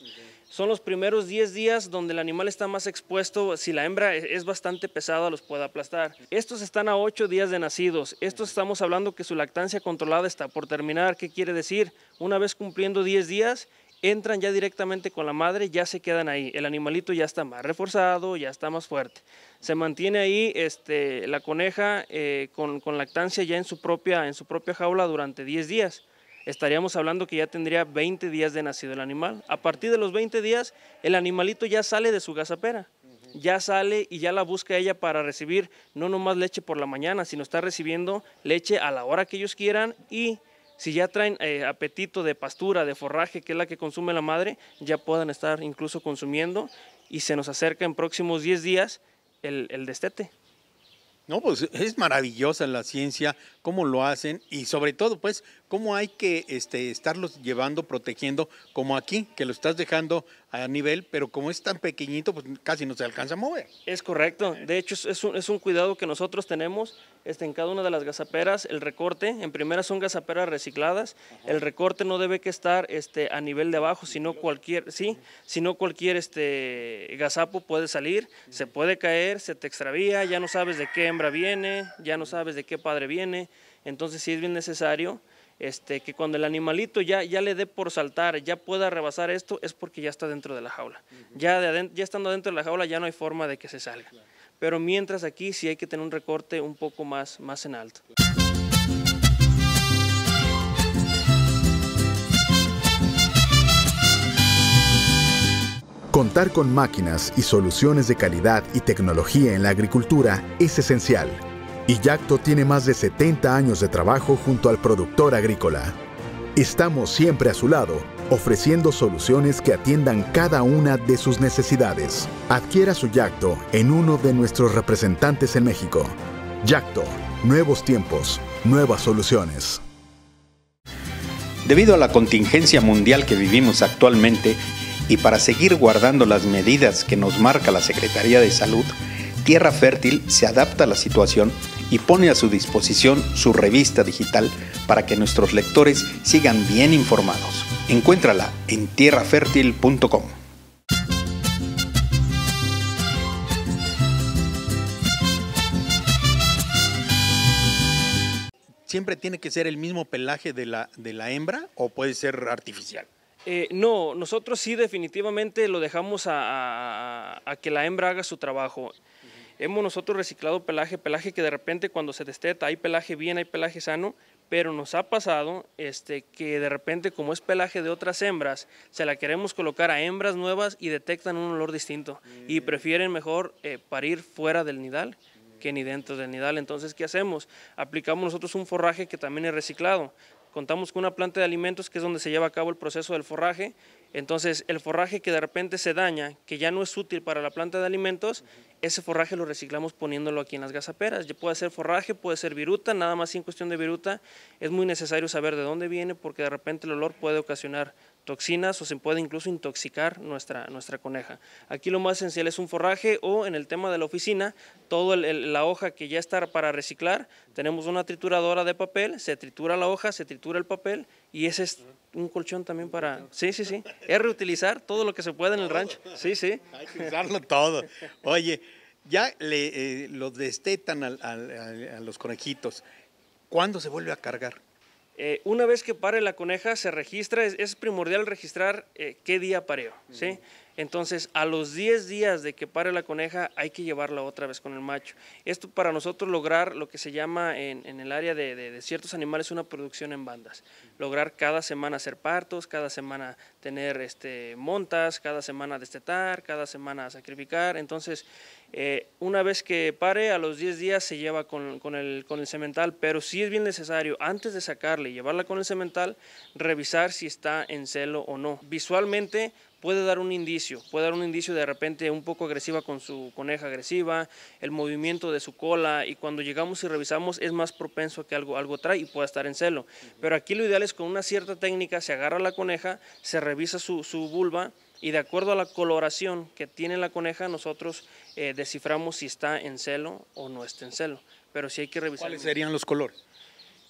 Son los primeros 10 días donde el animal está más expuesto, si la hembra e-, es bastante pesada los puede aplastar. Estos están a 8 días de nacidos, estos estamos hablando que su lactancia controlada está por terminar, ¿qué quiere decir? Una vez cumpliendo 10 días, entran ya directamente con la madre, ya se quedan ahí. El animalito ya está más reforzado, ya está más fuerte. Se mantiene ahí este, la coneja eh, con, con, lactancia ya en su, propia, en su propia jaula durante 10 días estaríamos hablando que ya tendría 20 días de nacido el animal. A partir de los 20 días, el animalito ya sale de su gazapera. Ya sale y ya la busca ella para recibir no nomás leche por la mañana, sino está recibiendo leche a la hora que ellos quieran y si ya traen eh, apetito de pastura, de forraje, que es la que consume la madre, ya puedan estar incluso consumiendo y se nos acerca en próximos 10 días el, el destete. No, pues es maravillosa la ciencia, cómo lo hacen y sobre todo, pues, ¿Cómo hay que este, estarlos llevando, protegiendo, como aquí, que lo estás dejando a nivel, pero como es tan pequeñito, pues casi no se alcanza a mover? Es correcto. De hecho, es un, cuidado que nosotros tenemos este, en cada una de las gazaperas. El recorte, en primera son gazaperas recicladas. El recorte no debe que estar este, a nivel de abajo, sino cualquier, sí, sino cualquier este, gazapo puede salir, se puede caer, se te extravía, ya no sabes de qué hembra viene, ya no sabes de qué padre viene. Entonces sí es bien necesario este, que cuando el animalito ya, ya le dé por saltar, ya pueda rebasar esto, es porque ya está dentro de la jaula. ya, ya estando dentro de la jaula ya no hay forma de que se salga. Pero mientras aquí sí hay que tener un recorte un poco más, más en alto. Contar con máquinas y soluciones de calidad y tecnología en la agricultura es esencial y Yacto tiene más de 70 años de trabajo junto al productor agrícola. Estamos siempre a su lado, ofreciendo soluciones que atiendan cada una de sus necesidades. Adquiera su Yacto en uno de nuestros representantes en México. Yacto, nuevos tiempos, nuevas soluciones. Debido a la contingencia mundial que vivimos actualmente y para seguir guardando las medidas que nos marca la Secretaría de Salud, Tierra Fértil se adapta a la situación y pone a su disposición su revista digital para que nuestros lectores sigan bien informados. Encuéntrala en tierrafértil.com ¿Siempre tiene que ser el mismo pelaje de la, de la hembra o puede ser artificial? Eh, no, nosotros sí definitivamente lo dejamos a que la hembra haga su trabajo hemos nosotros reciclado pelaje, pelaje que de repente cuando se desteta hay pelaje bien, hay pelaje sano, pero nos ha pasado este, que de repente como es pelaje de otras hembras, se la queremos colocar a hembras nuevas y detectan un olor distinto y mm. prefieren mejor eh, parir fuera del nidal que ni dentro del nidal. Entonces, ¿qué hacemos? Aplicamos nosotros un forraje que también es reciclado. Contamos con una planta de alimentos que es donde se lleva a cabo el proceso del forraje entonces, el forraje que de repente se daña, que ya no es útil para la planta de alimentos, ese forraje lo reciclamos poniéndolo aquí en las gasaperas. puede ser forraje, puede ser viruta, nada más sin cuestión de viruta es muy necesario saber de dónde viene porque de repente el olor puede ocasionar toxinas o se puede incluso intoxicar nuestra, nuestra coneja. Aquí lo más esencial es un forraje o en el tema de la oficina, toda la hoja que ya está para reciclar, tenemos una trituradora de papel, se tritura la hoja, se tritura el papel y ese es un colchón también para... Sí, sí, sí, es reutilizar todo lo que se puede en el rancho. Sí, sí. Hay que usarlo todo. Oye, ya le, eh, destetan a los conejitos. ¿Cuándo se vuelve a cargar? Eh, una vez que pare la coneja, se registra, es, primordial registrar eh, qué día pareo, ¿sí? Entonces, a los 10 días de que pare la coneja, hay que llevarla otra vez con el macho. Esto para nosotros lograr lo que se llama en, el área de, ciertos animales una producción en bandas. Lograr cada semana hacer partos, cada semana tener este, montas, cada semana destetar, cada semana sacrificar. Entonces, eh, una vez que pare, a los 10 días se lleva con, con, el, con cemental, pero sí es bien necesario, antes de sacarle y llevarla con el cemental, revisar si está en celo o no. Visualmente puede dar un indicio, puede dar un indicio de repente un poco agresiva con su coneja agresiva, el movimiento de su cola y cuando llegamos y revisamos es más propenso a que algo, algo trae y pueda estar en celo. Pero aquí lo ideal es con una cierta técnica se agarra la coneja, se revisa su, su vulva, y de acuerdo a la coloración que tiene la coneja nosotros eh, desciframos si está en celo o no está en celo, pero si hay que revisar. ¿Cuáles serían los colores?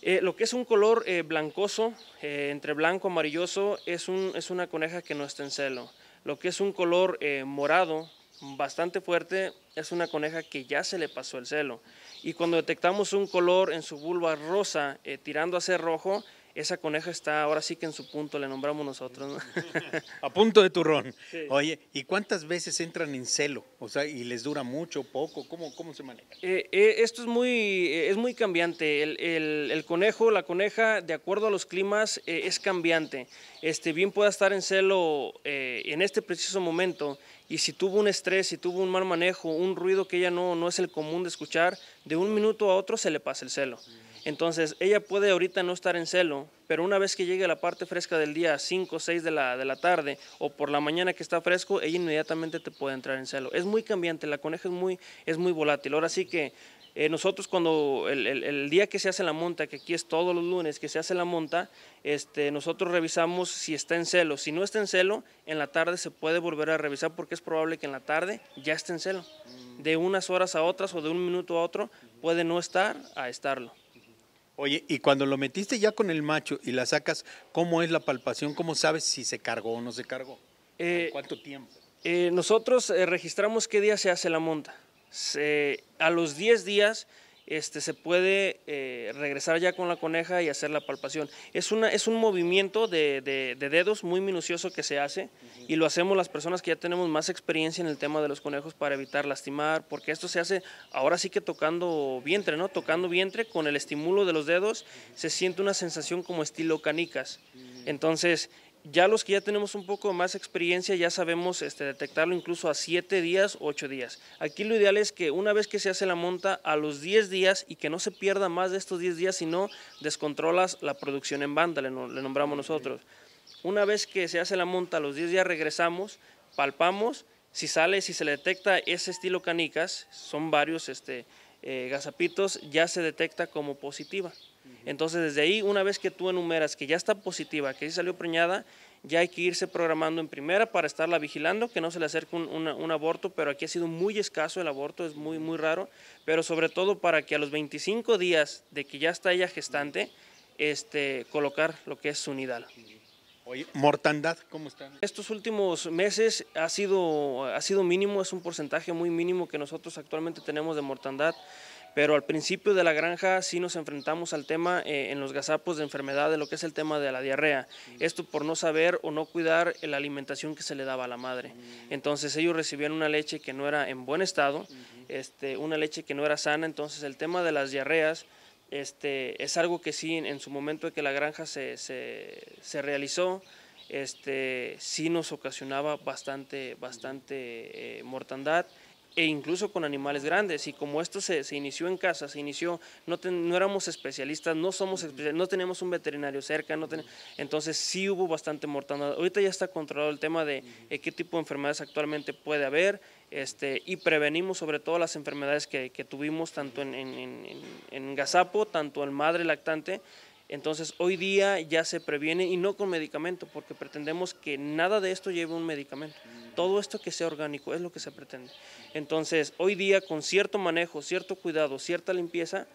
Eh, lo que es un color eh, blancoso, entre blanco, y amarilloso, es, un, es una coneja que no está en celo. Lo que es un color morado, bastante fuerte, es una coneja que ya se le pasó el celo. Y cuando detectamos un color en su vulva rosa tirando a ser rojo, esa coneja está ahora sí que en su punto, le nombramos nosotros. A punto de turrón. Oye, ¿y cuántas veces entran en celo? O sea, ¿y les dura mucho, poco? ¿Cómo, cómo se maneja? Eh, eh, esto es muy, eh, es muy cambiante. El, conejo, la coneja, de acuerdo a los climas, es cambiante. Este, bien pueda estar en celo en este preciso momento y si tuvo un estrés, si tuvo un mal manejo, un ruido que ella no, no es el común de escuchar, de un minuto a otro se le pasa el celo. Entonces, ella puede ahorita no estar en celo, pero una vez que llegue a la parte fresca del día, 5 o 6 de la, de la tarde, o por la mañana que está fresco, ella inmediatamente te puede entrar en celo. Es muy cambiante, la coneja es muy, es muy volátil. Ahora sí que eh, nosotros cuando el, día que se hace la monta, que aquí es todos los lunes que se hace la monta, este, nosotros revisamos si está en celo. Si no está en celo, en la tarde se puede volver a revisar porque es probable que en la tarde ya esté en celo. De unas horas a otras o de un minuto a otro puede no estar a estarlo. Oye, y cuando lo metiste ya con el macho y la sacas, ¿cómo es la palpación? ¿Cómo sabes si se cargó o no se cargó? Eh, ¿Cuánto tiempo? Eh, nosotros eh, registramos qué día se hace la monta. a los 10 días este, se puede eh, regresar ya con la coneja y hacer la palpación. Es, una, es un movimiento de, dedos muy minucioso que se hace y lo hacemos las personas que ya tenemos más experiencia en el tema de los conejos para evitar lastimar, porque esto se hace ahora sí que tocando vientre, ¿no? Tocando vientre con el estímulo de los dedos se siente una sensación como estilo canicas. Entonces, ya los que ya tenemos un poco más experiencia ya sabemos este, detectarlo incluso a 7 días, 8 días. Aquí lo ideal es que una vez que se hace la monta a los 10 días y que no se pierda más de estos 10 días, sino no descontrolas la producción en banda, le, nombramos nosotros. Una vez que se hace la monta a los 10 días regresamos, palpamos, si sale, si se le detecta ese estilo canicas, son varios este, eh, gazapitos ya se detecta como positiva. Entonces, desde ahí, una vez que tú enumeras que ya está positiva, que sí salió preñada, ya hay que irse programando en primera para estarla vigilando, que no se le acerque un, aborto, pero aquí ha sido muy escaso el aborto, es muy, muy raro, pero sobre todo para que a los 25 días de que ya está ella gestante, este, colocar lo que es su nidala. Oye, mortandad, ¿cómo están? Estos últimos meses ha sido, ha sido mínimo, es un porcentaje muy mínimo que nosotros actualmente tenemos de mortandad pero al principio de la granja sí nos enfrentamos al tema eh, en los gazapos de enfermedad de lo que es el tema de la diarrea. Esto por no saber o no cuidar la alimentación que se le daba a la madre. Mm. Entonces ellos recibían una leche que no era en buen estado, este, una leche que no era sana, entonces el tema de las diarreas este, es algo que sí, en, su momento de que la granja se, realizó, este, sí nos ocasionaba bastante, bastante eh, mortandad e incluso con animales grandes. Y como esto se, inició en casa, se inició, no, éramos especialistas, no somos no tenemos un veterinario cerca, entonces sí hubo bastante mortandad. Ahorita ya está controlado el tema de eh, qué tipo de enfermedades actualmente puede haber. Este, y prevenimos sobre todo las enfermedades que, tuvimos tanto en, en, Gazapo, tanto en madre lactante. Entonces hoy día ya se previene y no con medicamento, porque pretendemos que nada de esto lleve un medicamento. Todo esto que sea orgánico es lo que se pretende. Entonces hoy día con cierto manejo, cierto cuidado, cierta limpieza,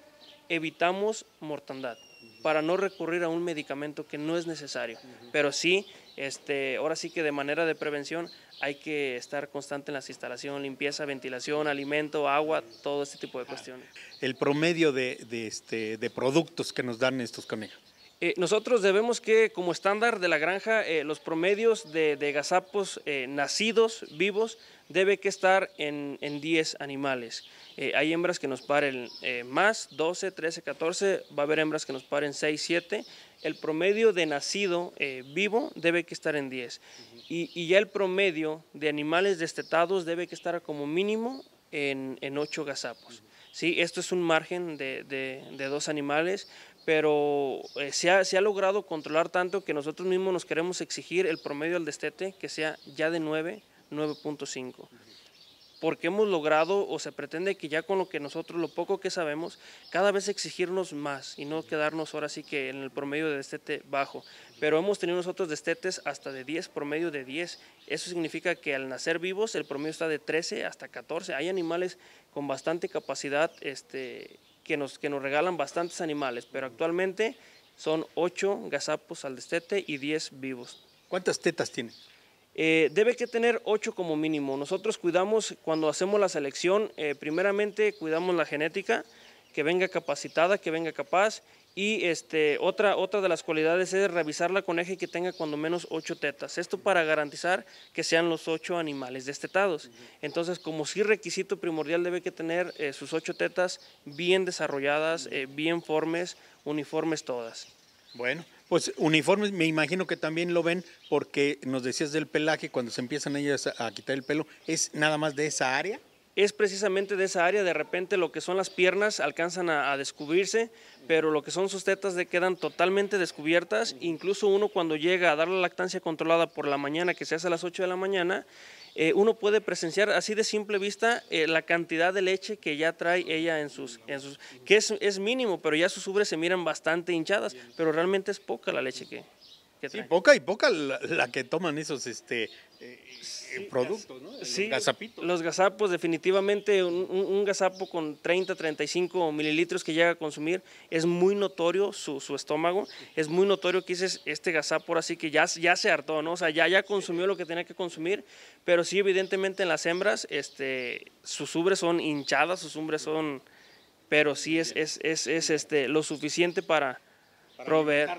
evitamos mortandad para no recurrir a un medicamento que no es necesario, pero sí este, ahora sí que de manera de prevención hay que estar constante en las instalaciones, limpieza, ventilación, alimento, agua, todo este tipo de cuestiones. El promedio de, este, de productos que nos dan estos conejos. Eh, nosotros debemos que, como estándar de la granja, eh, los promedios de, gazapos eh, nacidos vivos debe que estar en, en 10 animales. hay hembras que nos paren más, 12, 13, 14, va a haber hembras que nos paren 6, 7. El promedio de nacido vivo debe que estar en 10. Y, ya el promedio de animales destetados debe que estar como mínimo en, en 8 gazapos. ¿sí? Esto es un margen de, de, dos animales pero eh, se, ha, logrado controlar tanto que nosotros mismos nos queremos exigir el promedio del destete que sea ya de 9, 9.5. Porque hemos logrado o se pretende que ya con lo que nosotros, lo poco que sabemos, cada vez exigirnos más y no quedarnos ahora sí que en el promedio de destete bajo. Pero hemos tenido nosotros destetes hasta de 10, promedio de 10. Eso significa que al nacer vivos el promedio está de 13 hasta 14. Hay animales con bastante capacidad este, que nos, regalan bastantes animales, pero actualmente son 8 gazapos al destete y 10 vivos. ¿Cuántas tetas tiene? Eh, debe que tener 8 como mínimo. Nosotros cuidamos, cuando hacemos la selección, eh, primeramente cuidamos la genética, que venga capacitada, que venga capaz, y este, otra, otra de las cualidades es revisar la coneja que tenga cuando menos ocho tetas. Esto para garantizar que sean los ocho animales destetados. Entonces, como sí requisito primordial debe que tener eh, sus ocho tetas bien desarrolladas, eh, bien formes, uniformes todas. Bueno, pues uniformes, me imagino que también lo ven porque nos decías del pelaje, cuando se empiezan ellas a quitar el pelo, ¿es nada más de esa área? es precisamente de esa área, de repente lo que son las piernas alcanzan a, descubrirse, pero lo que son sus tetas quedan totalmente descubiertas, incluso uno cuando llega a dar la lactancia controlada por la mañana, que se hace a las 8 de la mañana, eh, uno puede presenciar así de simple vista eh, la cantidad de leche que ya trae ella en sus, que es, es mínimo, pero ya sus ubres se miran bastante hinchadas, pero realmente es poca la leche que, poca y poca la, que toman esos este, eh, eh, productos, ¿no? Sí, los gazapitos. Los gazapos, definitivamente, un, gazapo con 30, 35 mililitros que llega a consumir, es muy notorio su, estómago, es muy notorio que dices, este gazapo así que ya, ya se hartó, ¿no? O sea, ya, ya consumió lo que tenía que consumir, pero sí, evidentemente en las hembras, este, sus ubres son hinchadas, sus ubres son, pero sí es, es, es este, lo suficiente para Robert,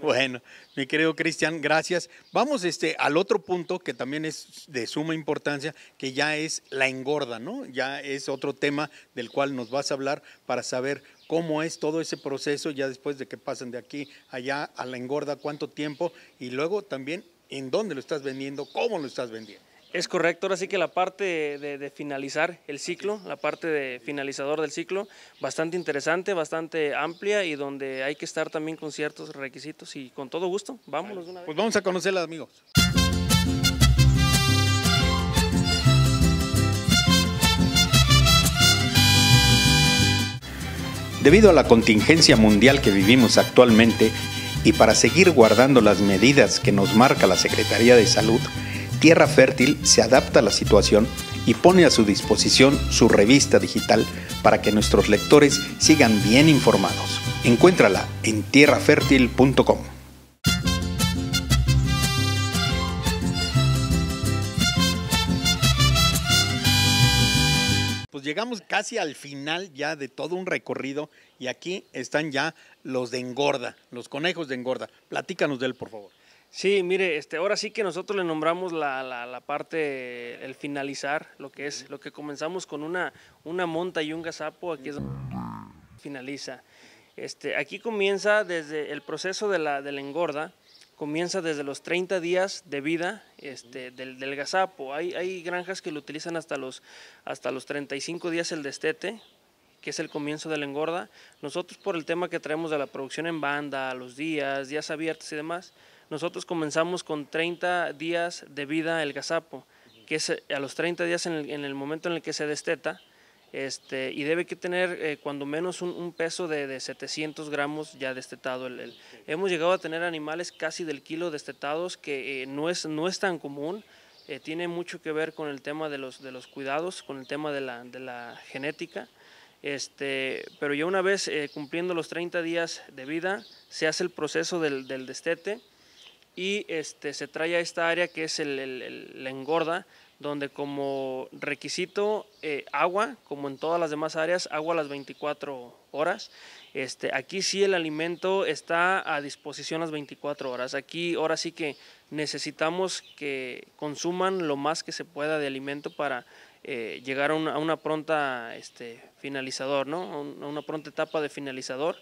bueno, mi querido Cristian, gracias. Vamos este, al otro punto que también es de suma importancia, que ya es la engorda, ¿no? Ya es otro tema del cual nos vas a hablar para saber cómo es todo ese proceso, ya después de que pasan de aquí allá a la engorda, cuánto tiempo, y luego también en dónde lo estás vendiendo, cómo lo estás vendiendo. Es correcto, ahora sí que la parte de, finalizar el ciclo, la parte de finalizador del ciclo, bastante interesante, bastante amplia y donde hay que estar también con ciertos requisitos y con todo gusto, vámonos una vez. Pues vamos a conocerla amigos. Debido a la contingencia mundial que vivimos actualmente y para seguir guardando las medidas que nos marca la Secretaría de Salud, Tierra Fértil se adapta a la situación y pone a su disposición su revista digital para que nuestros lectores sigan bien informados. Encuéntrala en tierrafértil.com Pues llegamos casi al final ya de todo un recorrido y aquí están ya los de engorda, los conejos de engorda. Platícanos de él, por favor. Sí, mire, este, ahora sí que nosotros le nombramos la, parte, el finalizar, lo que es, lo que comenzamos con una, monta y un gazapo, aquí es donde finaliza. Este, aquí comienza desde el proceso de la, de engorda, comienza desde los 30 días de vida este, del, gazapo. Hay, granjas que lo utilizan hasta los, hasta los 35 días el destete, que es el comienzo de la engorda. Nosotros por el tema que traemos de la producción en banda, los días, días abiertos y demás, nosotros comenzamos con 30 días de vida el gazapo, que es eh, a los 30 días en el, momento en el que se desteta, este, y debe que tener eh, cuando menos un, peso de, 700 gramos ya destetado. hemos llegado a tener animales casi del kilo destetados, que eh, no, es, no es tan común, tiene mucho que ver con el tema de los, de los cuidados, con el tema de la, genética. Este, pero ya una vez cumpliendo los 30 días de vida, se hace el proceso del destete y este, se trae a esta área que es el, la engorda, donde como requisito eh, agua, como en todas las demás áreas, agua a las 24 horas. Este, aquí sí el alimento está a disposición las 24 horas. Aquí ahora sí que necesitamos que consuman lo más que se pueda de alimento para eh, llegar a una, pronta este, finalizador, ¿no? a una pronta etapa de finalizador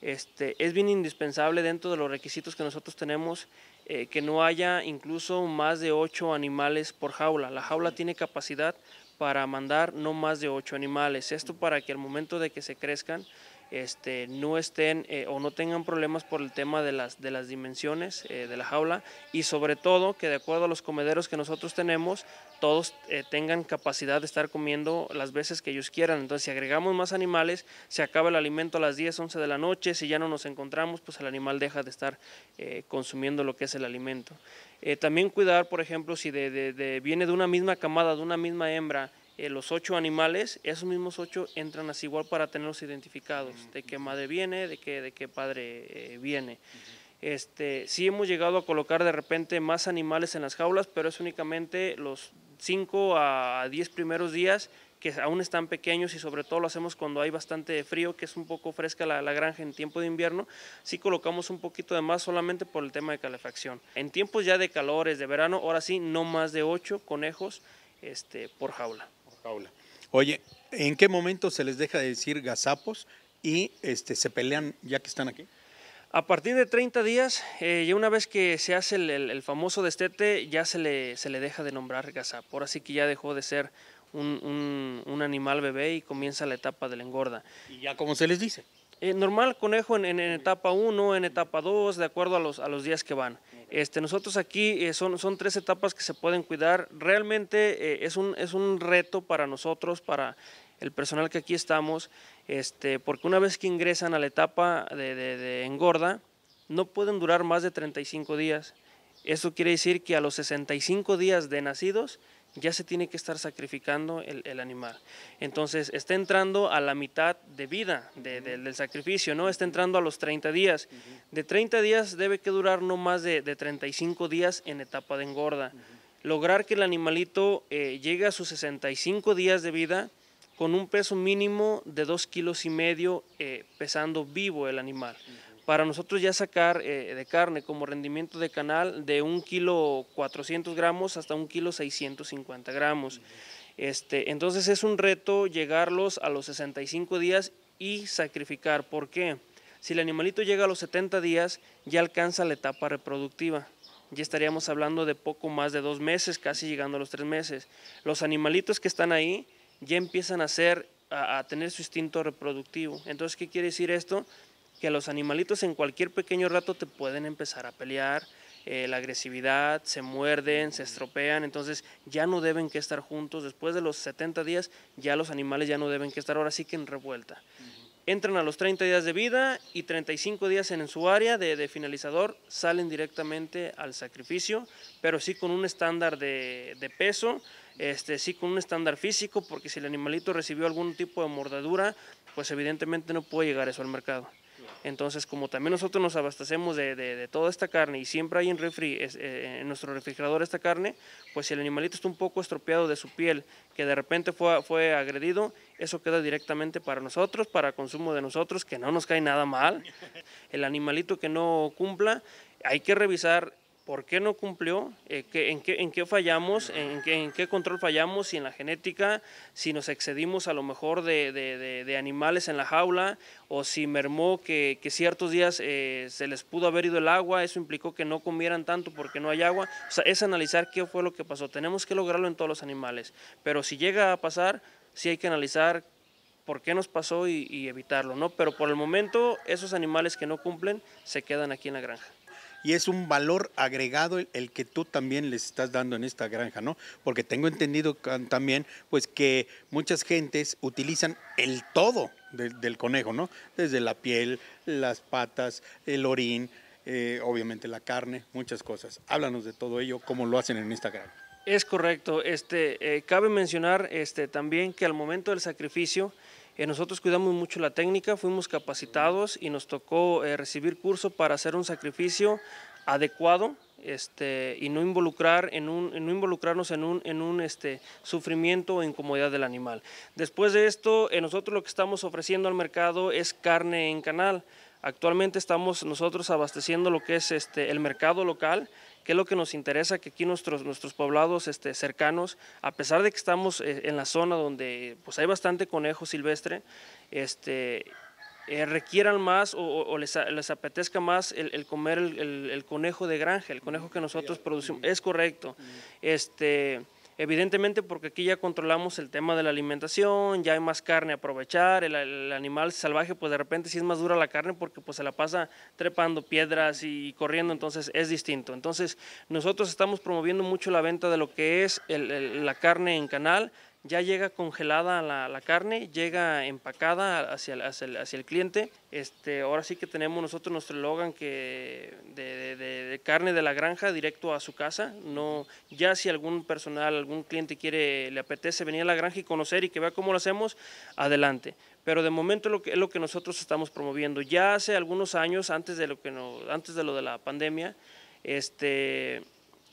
este, es bien indispensable dentro de los requisitos que nosotros tenemos eh, que no haya incluso más de 8 animales por jaula. La jaula tiene capacidad para mandar no más de 8 animales. Esto para que al momento de que se crezcan este, no estén eh, o no tengan problemas por el tema de las, de las dimensiones eh, de la jaula y sobre todo que de acuerdo a los comederos que nosotros tenemos, todos eh, tengan capacidad de estar comiendo las veces que ellos quieran. Entonces, si agregamos más animales, se acaba el alimento a las 10, 11 de la noche, si ya no nos encontramos, pues el animal deja de estar consumiendo lo que es el alimento. también cuidar, por ejemplo, si de, de, viene de una misma camada, de una misma hembra, eh, los ocho animales, esos mismos ocho entran así igual para tenerlos identificados, de qué madre viene, de qué, de qué padre eh, viene. Este, sí hemos llegado a colocar de repente más animales en las jaulas, pero es únicamente los 5 a 10 primeros días que aún están pequeños y sobre todo lo hacemos cuando hay bastante frío, que es un poco fresca la, granja en tiempo de invierno, sí colocamos un poquito de más solamente por el tema de calefacción. En tiempos ya de calores, de verano, ahora sí, no más de ocho conejos este, por jaula. Oye, ¿en qué momento se les deja de decir gazapos y este, se pelean ya que están aquí? A partir de 30 días, eh, ya una vez que se hace el, famoso destete, ya se le, se le deja de nombrar gazapo. así que ya dejó de ser un, animal bebé y comienza la etapa de la engorda. ¿Y ya cómo se les dice? Eh, normal conejo en, etapa 1, en etapa 2, de acuerdo a a los días que van. Este, nosotros aquí eh, son, tres etapas que se pueden cuidar. Realmente eh, es, un, es un reto para nosotros, para el personal que aquí estamos, este, porque una vez que ingresan a la etapa de, engorda, no pueden durar más de 35 días. eso quiere decir que a los 65 días de nacidos ya se tiene que estar sacrificando el, animal. Entonces está entrando a la mitad de vida del sacrificio, ¿no? Está entrando a los 30 días. De 30 días debe que durar no más de, 35 días en etapa de engorda. Lograr que el animalito eh, llegue a sus 65 días de vida con un peso mínimo de 2 kilos y medio eh, pesando vivo el animal. Para nosotros ya sacar eh, de carne como rendimiento de canal de un kilo 400 gramos hasta un kilo 650 gramos. Este, entonces es un reto llegarlos a los 65 días y sacrificar. ¿Por qué? Si el animalito llega a los 70 días, ya alcanza la etapa reproductiva. Ya estaríamos hablando de poco más de dos meses, casi llegando a los tres meses. Los animalitos que están ahí ya empiezan a, a tener su instinto reproductivo. Entonces, ¿qué quiere decir esto? que los animalitos en cualquier pequeño rato te pueden empezar a pelear, eh, la agresividad, se muerden, se estropean, entonces ya no deben que estar juntos, después de los 70 días ya los animales ya no deben que estar, ahora sí que en revuelta. Entran a los 30 días de vida y 35 días en, su área de, finalizador salen directamente al sacrificio, pero sí con un estándar de, peso, este, sí con un estándar físico, porque si el animalito recibió algún tipo de mordedura, pues evidentemente no puede llegar eso al mercado. Entonces, como también nosotros nos abastecemos de, toda esta carne y siempre hay en, eh, en nuestro refrigerador esta carne, pues si el animalito está un poco estropeado de su piel, que de repente fue, fue agredido, eso queda directamente para nosotros, para consumo de nosotros, que no nos cae nada mal. El animalito que no cumpla, hay que revisar por qué no cumplió, eh, en, qué, fallamos, en qué, control fallamos, si en la genética, si nos excedimos a lo mejor de, animales en la jaula, o si mermó que, ciertos días eh, se les pudo haber ido el agua, eso implicó que no comieran tanto porque no hay agua. O sea, es analizar qué fue lo que pasó. Tenemos que lograrlo en todos los animales, pero si llega a pasar, sí hay que analizar por qué nos pasó y, y evitarlo, ¿no? Pero por el momento, esos animales que no cumplen se quedan aquí en la granja y es un valor agregado el, que tú también les estás dando en esta granja, ¿no? Porque tengo entendido también, pues que muchas gentes utilizan el todo del conejo, ¿no? Desde la piel, las patas, el orín, eh, obviamente la carne, muchas cosas. Háblanos de todo ello, cómo lo hacen en esta granja. Es correcto. Este, eh, cabe mencionar este, también que al momento del sacrificio, eh, nosotros cuidamos mucho la técnica, fuimos capacitados y nos tocó eh, recibir curso para hacer un sacrificio adecuado este, y no, involucrar en no involucrarnos en un, este, sufrimiento o incomodidad del animal. Después de esto, eh, nosotros lo que estamos ofreciendo al mercado es carne en canal. Actualmente estamos nosotros abasteciendo lo que es este, el mercado local que es lo que nos interesa, que aquí nuestros, nuestros poblados este, cercanos, a pesar de que estamos eh, en la zona donde pues, hay bastante conejo silvestre, este, eh, requieran más o, les, apetezca más el, comer el, conejo de granja, el conejo que nosotros producimos. Es correcto. Este, Evidentemente porque aquí ya controlamos el tema de la alimentación, ya hay más carne a aprovechar, el, animal salvaje pues de repente si es más dura la carne porque pues se la pasa trepando piedras y corriendo, entonces es distinto. Entonces nosotros estamos promoviendo mucho la venta de lo que es la carne en canal, ya llega congelada la, carne, llega empacada hacia el, hacia, cliente. Este, ahora sí que tenemos nosotros nuestro logan que de, de, carne de la granja directo a su casa. No, ya si algún personal, algún cliente quiere, le apetece venir a la granja y conocer y que vea cómo lo hacemos, adelante. Pero de momento lo que, es lo que nosotros estamos promoviendo. Ya hace algunos años, antes de lo, que no, antes de, lo de la pandemia, este,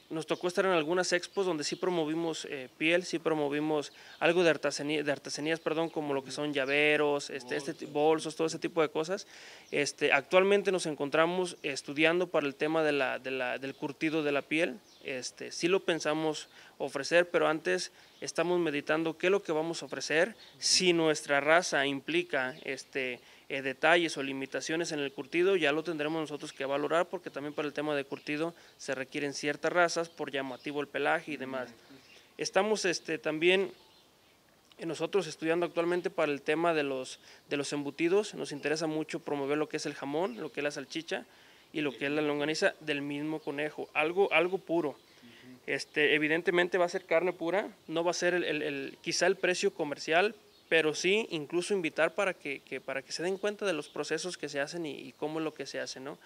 nos tocó estar en algunas expos donde sí promovimos eh, piel, sí promovimos algo de, artesanía, de artesanías, perdón, como lo que son llaveros, este, este bolsos, todo ese tipo de cosas. Este, actualmente nos encontramos estudiando para el tema de de la, del curtido de la piel. Este, sí lo pensamos ofrecer, pero antes estamos meditando qué es lo que vamos a ofrecer si nuestra raza implica este, eh, detalles o limitaciones en el curtido, ya lo tendremos nosotros que valorar porque también para el tema de curtido se requieren ciertas razas por llamativo el pelaje y demás. Estamos este, también eh, nosotros estudiando actualmente para el tema de los, de los embutidos, nos interesa mucho promover lo que es el jamón, lo que es la salchicha y lo que es la longaniza del mismo conejo, algo, algo puro. Este, evidentemente va a ser carne pura, no va a ser quizá el precio comercial, pero sí incluso invitar para que, para que se den cuenta de los procesos que se hacen y, cómo es lo que se hace. ¿no?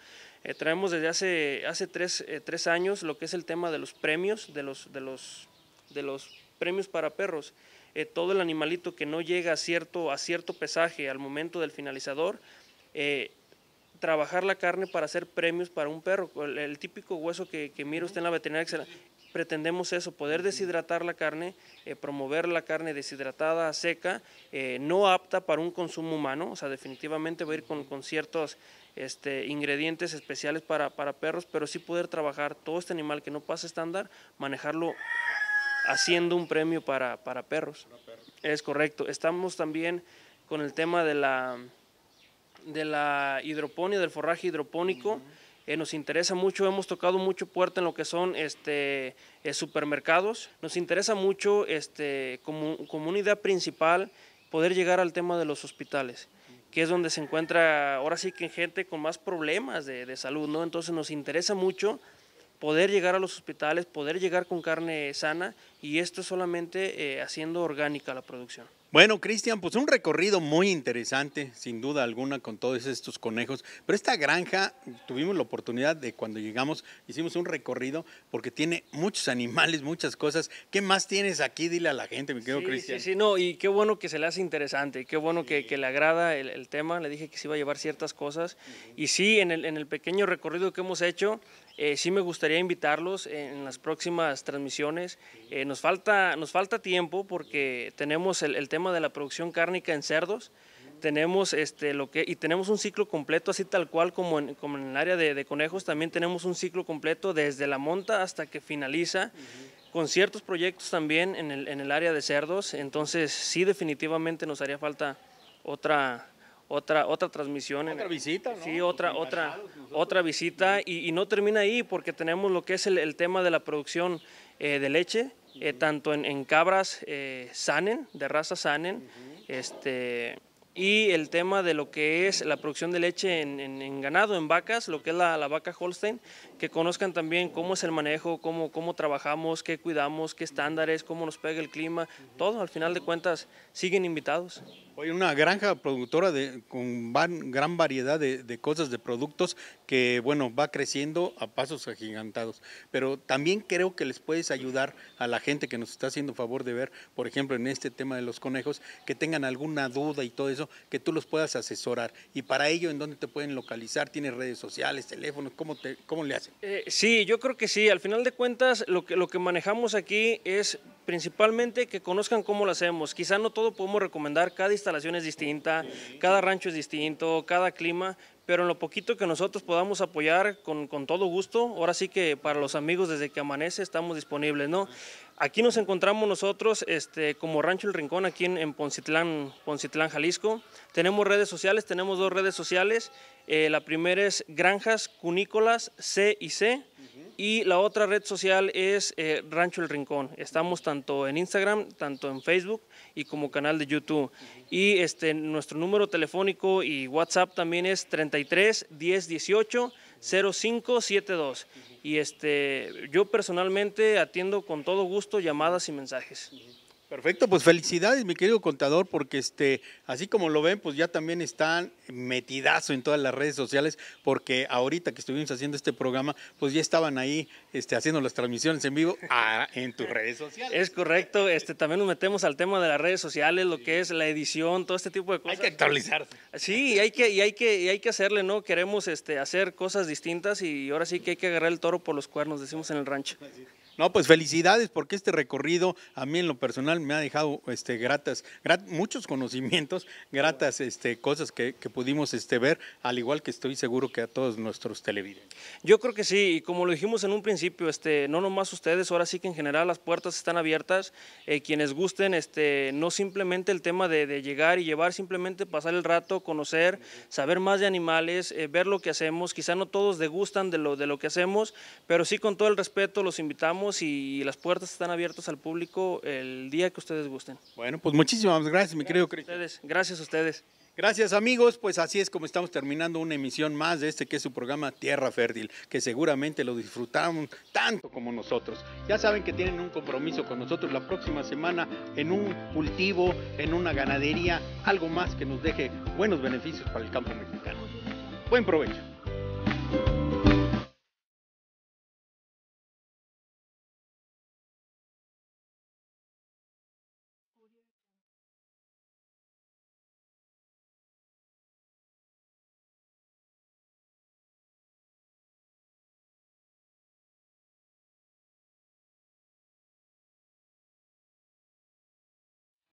Eh, traemos desde hace, hace eh, tres, años lo que es el tema de los premios, de los, de los, de los premios para perros. Eh, todo el animalito que no llega a cierto, a cierto pesaje al momento del finalizador, trabajar la carne para hacer premios para un perro. El, típico hueso que, que mira usted en la veterinaria, pretendemos eso, poder deshidratar la carne, eh, promover la carne deshidratada, seca, eh, no apta para un consumo humano, o sea, definitivamente va a ir con, con ciertos este, ingredientes especiales para, perros, pero sí poder trabajar todo este animal que no pasa estándar, manejarlo haciendo un premio para, perros. Es correcto. Estamos también con el tema de la, de la hidroponía, del forraje hidropónico. Eh, nos interesa mucho, hemos tocado mucho puerta en lo que son este, eh, supermercados, nos interesa mucho este, como, como principal poder llegar al tema de los hospitales que es donde se encuentra ahora sí que gente con más problemas de, de, salud, ¿no? Entonces nos interesa mucho poder llegar a los hospitales, poder llegar con carne sana y esto solamente eh, haciendo orgánica la producción. Bueno, Cristian, pues un recorrido muy interesante, sin duda alguna, con todos estos conejos. Pero esta granja, tuvimos la oportunidad de cuando llegamos, hicimos un recorrido porque tiene muchos animales, muchas cosas. ¿Qué más tienes aquí? Dile a la gente, mi querido Cristian. Sí, sí, no, y qué bueno que se le hace interesante, qué bueno que, le agrada el, tema. Le dije que se iba a llevar ciertas cosas. Y sí, en el, en el pequeño recorrido que hemos hecho, eh, sí me gustaría invitarlos en las próximas transmisiones. Eh, nos falta, nos falta tiempo porque tenemos el, tema de la producción cárnica en cerdos, tenemos este lo que y tenemos un ciclo completo así tal cual como en, como en el área de, conejos también tenemos un ciclo completo desde la monta hasta que finaliza con ciertos proyectos también en el, en el, área de cerdos entonces sí definitivamente nos haría falta otra otra otra transmisión otra visita ¿no? sí otra pues, otra pues, otra visita y, no termina ahí porque tenemos lo que es el, tema de la producción eh, de leche eh, tanto en, cabras eh, sanen, de raza sanen, este, y el tema de lo que es la producción de leche en, en, ganado, en vacas, lo que es la, la, vaca Holstein, que conozcan también cómo es el manejo, cómo, cómo trabajamos, qué cuidamos, qué estándares, cómo nos pega el clima, todo, al final de cuentas, siguen invitados una granja productora de, con gran variedad de, cosas, de productos que, bueno, va creciendo a pasos agigantados. Pero también creo que les puedes ayudar a la gente que nos está haciendo favor de ver, por ejemplo, en este tema de los conejos, que tengan alguna duda y todo eso, que tú los puedas asesorar. Y para ello, ¿en dónde te pueden localizar? ¿Tienes redes sociales, teléfonos? ¿Cómo, te, cómo le hacen? Eh, sí, yo creo que sí. Al final de cuentas, lo que, lo que manejamos aquí es principalmente que conozcan cómo lo hacemos. Quizá no todo podemos recomendar cada instalación es distinta, cada rancho es distinto, cada clima, pero en lo poquito que nosotros podamos apoyar con, con, todo gusto, ahora sí que para los amigos desde que amanece estamos disponibles, ¿no? Aquí nos encontramos nosotros este, como Rancho El Rincón, aquí en, en Poncitlán, Poncitlán, Jalisco. Tenemos redes sociales, tenemos dos redes sociales. Eh, la primera es Granjas Cunícolas C y C y la otra red social es eh, Rancho El Rincón. Estamos tanto en Instagram, tanto en Facebook y como canal de YouTube. Y este, nuestro número telefónico y WhatsApp también es 33 10 18 0572. Y este, yo personalmente atiendo con todo gusto llamadas y mensajes. Perfecto, pues felicidades, mi querido contador, porque este, así como lo ven, pues ya también están metidazo en todas las redes sociales, porque ahorita que estuvimos haciendo este programa, pues ya estaban ahí este, haciendo las transmisiones en vivo en tus redes sociales. Es correcto, este, también nos metemos al tema de las redes sociales, lo que es la edición, todo este tipo de cosas. Hay que actualizarse. Sí, y hay que, y hay que, y hay que hacerle, ¿no? Queremos este, hacer cosas distintas y ahora sí que hay que agarrar el toro por los cuernos, decimos en el rancho. No, pues felicidades porque este recorrido a mí en lo personal me ha dejado este, gratas, muchos conocimientos, gratas este, cosas que, pudimos este, ver, al igual que estoy seguro que a todos nuestros televidentes. Yo creo que sí, y como lo dijimos en un principio, este, no nomás ustedes, ahora sí que en general las puertas están abiertas, eh, quienes gusten, este, no simplemente el tema de, llegar y llevar, simplemente pasar el rato, conocer, saber más de animales, eh, ver lo que hacemos, quizá no todos degustan de lo, de lo que hacemos, pero sí con todo el respeto los invitamos y las puertas están abiertas al público el día que ustedes gusten. Bueno, pues muchísimas gracias, mi querido Cristian. Gracias a ustedes. Gracias amigos, pues así es como estamos terminando una emisión más de este que es su programa Tierra Fértil, que seguramente lo disfrutaron tanto como nosotros. Ya saben que tienen un compromiso con nosotros la próxima semana en un cultivo, en una ganadería, algo más que nos deje buenos beneficios para el campo mexicano. Buen provecho.